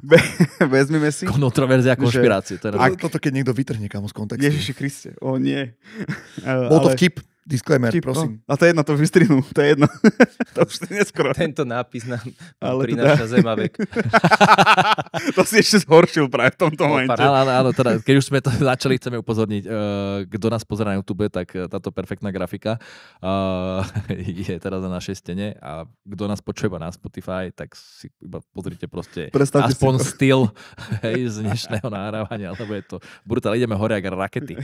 Be, vezmime si... Kontroverzia a konšpirácie. Že... ak... Toto keď niekto vytrhne kamo z kontextu. Ježiši Kriste, o nie. Bol to ale... vtip. Disclaimer, Tip, prosím. No. A to je jedno, to vystrihnú, to je jedno. to už je neskoro. Tento nápis nám ale prináša teda... zemavek. to si ešte zhoršil práve v tomto no, momente. Áno, áno, áno, teda, keď už sme to začali, chceme upozorniť, uh, kto nás pozerá na YouTube, tak eh, táto perfektná grafika uh, je teraz na našej stene a kto nás počuje iba na Spotify, tak si iba pozrite proste Predstavte aspoň si styl hej, z dnešného nahrávania, lebo je to brutálne, ideme hore ako rakety.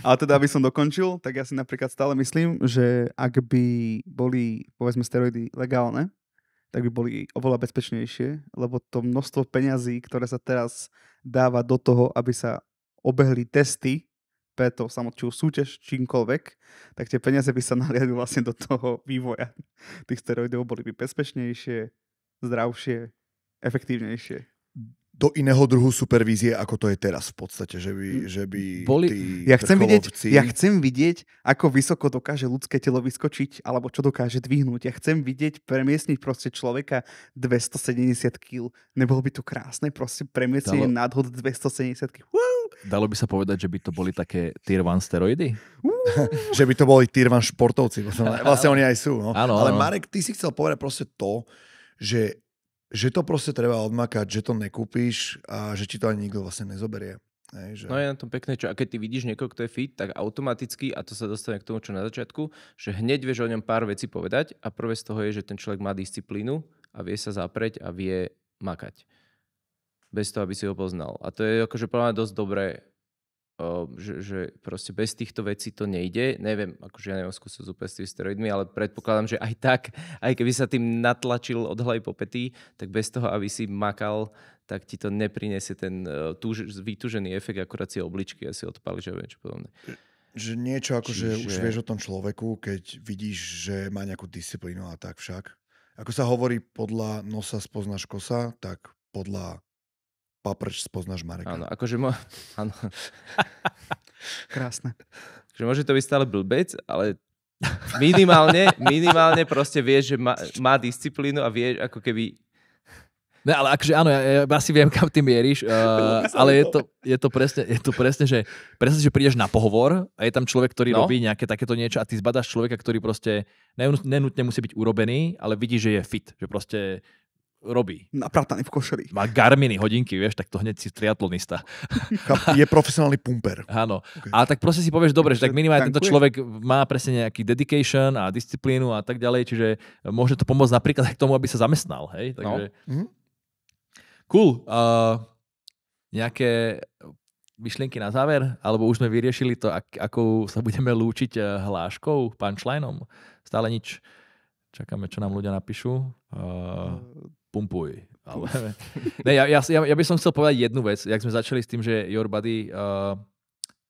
ale teda, aby som dokončil, tak ja si napríklad stále myslím, že ak by boli, povedzme, steroidy legálne, tak by boli oveľa bezpečnejšie, lebo to množstvo peňazí, ktoré sa teraz dáva do toho, aby sa obehli testy pre samotnú súťaž, čímkoľvek, tak tie peniaze by sa naliali vlastne do toho vývoja. Tých steroidov boli by bezpečnejšie, zdravšie, efektívnejšie do iného druhu supervízie, ako to je teraz v podstate, že by, že by Boli... ja chcem, vidieť, ja chcem vidieť, ako vysoko dokáže ľudské telo vyskočiť, alebo čo dokáže dvihnúť. Ja chcem vidieť premiesniť proste človeka 270 kg. Nebolo by to krásne proste premiesnenie Dalo... nadhod 270 kg. Dalo by sa povedať, že by to boli také tier 1 steroidy? že by to boli tier 1 športovci. Vlastne, oni aj sú. No. Áno, Ale Marek, ty si chcel povedať proste to, že že to proste treba odmakať, že to nekúpíš a že ti to ani nikto vlastne nezoberie. Hej, že... No je na tom pekné, čo a keď ty vidíš niekoho, kto je fit, tak automaticky, a to sa dostane k tomu, čo na začiatku, že hneď vieš o ňom pár vecí povedať a prvé z toho je, že ten človek má disciplínu a vie sa zapreť a vie makať. Bez toho, aby si ho poznal. A to je akože dosť dobré Ehm, že, že proste bez týchto vecí to nejde. Neviem, akože ja nemám skúsenosť s úplne steroidmi, ale predpokladám, že aj tak, aj keby sa tým natlačil od hlavy po pety, tak bez toho, aby si makal, tak ti to neprinesie ten e, túž, vytúžený efekt, akurát si obličky asi odpališ a niečo podobné. Že niečo ako, Čiže... že už vieš o tom človeku, keď vidíš, že má nejakú disciplínu a tak však. Ako sa hovorí, podľa nosa spoznáš kosa, tak podľa paprč spoznáš Mareka. Áno, akože mo... Áno. Krásne. Že môže to byť stále blbec, ale minimálne, minimálne proste vieš, že má, má disciplínu a vieš ako keby Ne, ale akože áno, ja, ja asi viem, kam ty mieríš, uh, ale je to, je, to presne, je to presne, že presne, že prídeš na pohovor a je tam človek, ktorý no. robí nejaké takéto niečo a ty zbadáš človeka, ktorý proste nenutne musí byť urobený, ale vidí, že je fit, že proste robí. Naprataný v košeli. Má Garminy hodinky, vieš, tak to hneď si triatlonista. Je profesionálny pumper. Áno. Okay. A tak proste si povieš, dobre, že tak minimálne tento človek má presne nejaký dedication a disciplínu a tak ďalej, čiže môže to pomôcť napríklad aj k tomu, aby sa zamestnal. Hej? No. Takže... No. Cool. Uh, nejaké myšlienky na záver? Alebo už sme vyriešili to, ak, ako sa budeme lúčiť eh, hláškou, punchlineom? Stále nič. Čakáme, čo nám ľudia napíšu. Uh pumpuj. Ale, ne, ja, ja, ja, by som chcel povedať jednu vec. Jak sme začali s tým, že your body uh,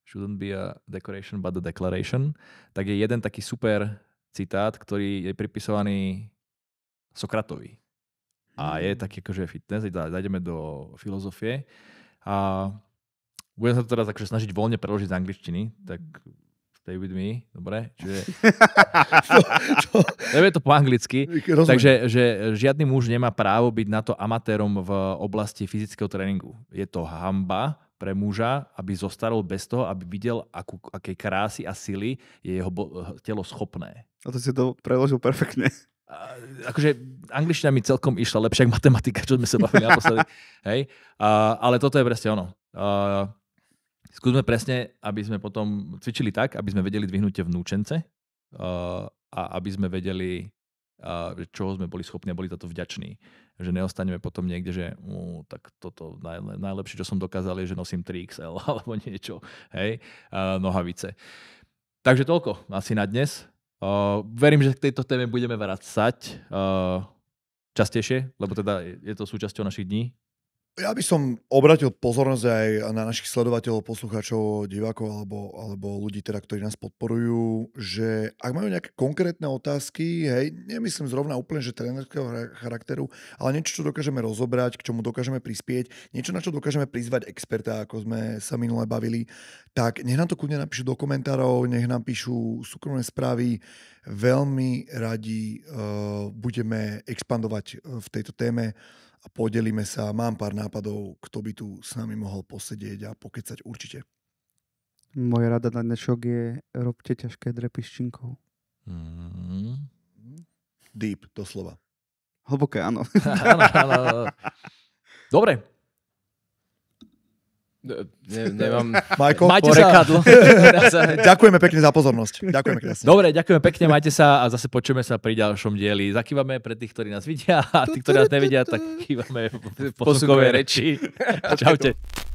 shouldn't be a decoration but a declaration, tak je jeden taký super citát, ktorý je pripisovaný Sokratovi. A hmm. je taký akože fitness, zajdeme do filozofie. A budem sa to teraz akože snažiť voľne preložiť z angličtiny, tak stay with me, dobre? Čiže... to, to... Neviem to po anglicky. Rozumiem. Takže že žiadny muž nemá právo byť na to amatérom v oblasti fyzického tréningu. Je to hamba pre muža, aby zostarol bez toho, aby videl, akú, akej krásy a sily je jeho bo- telo schopné. A to si to preložil perfektne. A, akože angličtina mi celkom išla lepšie ako matematika, čo sme sa bavili naposledy. Hej? A, ale toto je presne ono. A, Skúsme presne, aby sme potom cvičili tak, aby sme vedeli tie vnúčence uh, a aby sme vedeli, uh, čo sme boli schopní a boli za to vďační. Že neostaneme potom niekde, že uh, tak toto najle- najlepšie, čo som dokázal, je, že nosím 3XL alebo niečo, hej, uh, nohavice. Takže toľko asi na dnes. Uh, verím, že k tejto téme budeme vrácať uh, častejšie, lebo teda je to súčasťou našich dní, ja by som obratil pozornosť aj na našich sledovateľov, poslucháčov, divákov alebo, alebo ľudí, teda, ktorí nás podporujú, že ak majú nejaké konkrétne otázky, hej, nemyslím zrovna úplne, že trénerského charakteru, ale niečo, čo dokážeme rozobrať, k čomu dokážeme prispieť, niečo, na čo dokážeme prizvať experta, ako sme sa minule bavili, tak nech nám to kľudne napíšu do komentárov, nech nám píšu súkromné správy, veľmi radi uh, budeme expandovať eh, v tejto téme a podelíme sa. Mám pár nápadov, kto by tu s nami mohol posedieť a pokecať určite. Moja rada na dnešok je robte ťažké drepy s činkou. Mm. Deep, doslova. Hlboké, áno. Dobre, Ne, nemám... Majko, majte porekadlo. sa. ďakujeme pekne za pozornosť. Ďakujeme krásne. Dobre, ďakujeme pekne, majte sa a zase počujeme sa pri ďalšom dieli. Zakývame pre tých, ktorí nás vidia a tí, ktorí nás nevidia, tak kývame v posunkovej reči. Čaute.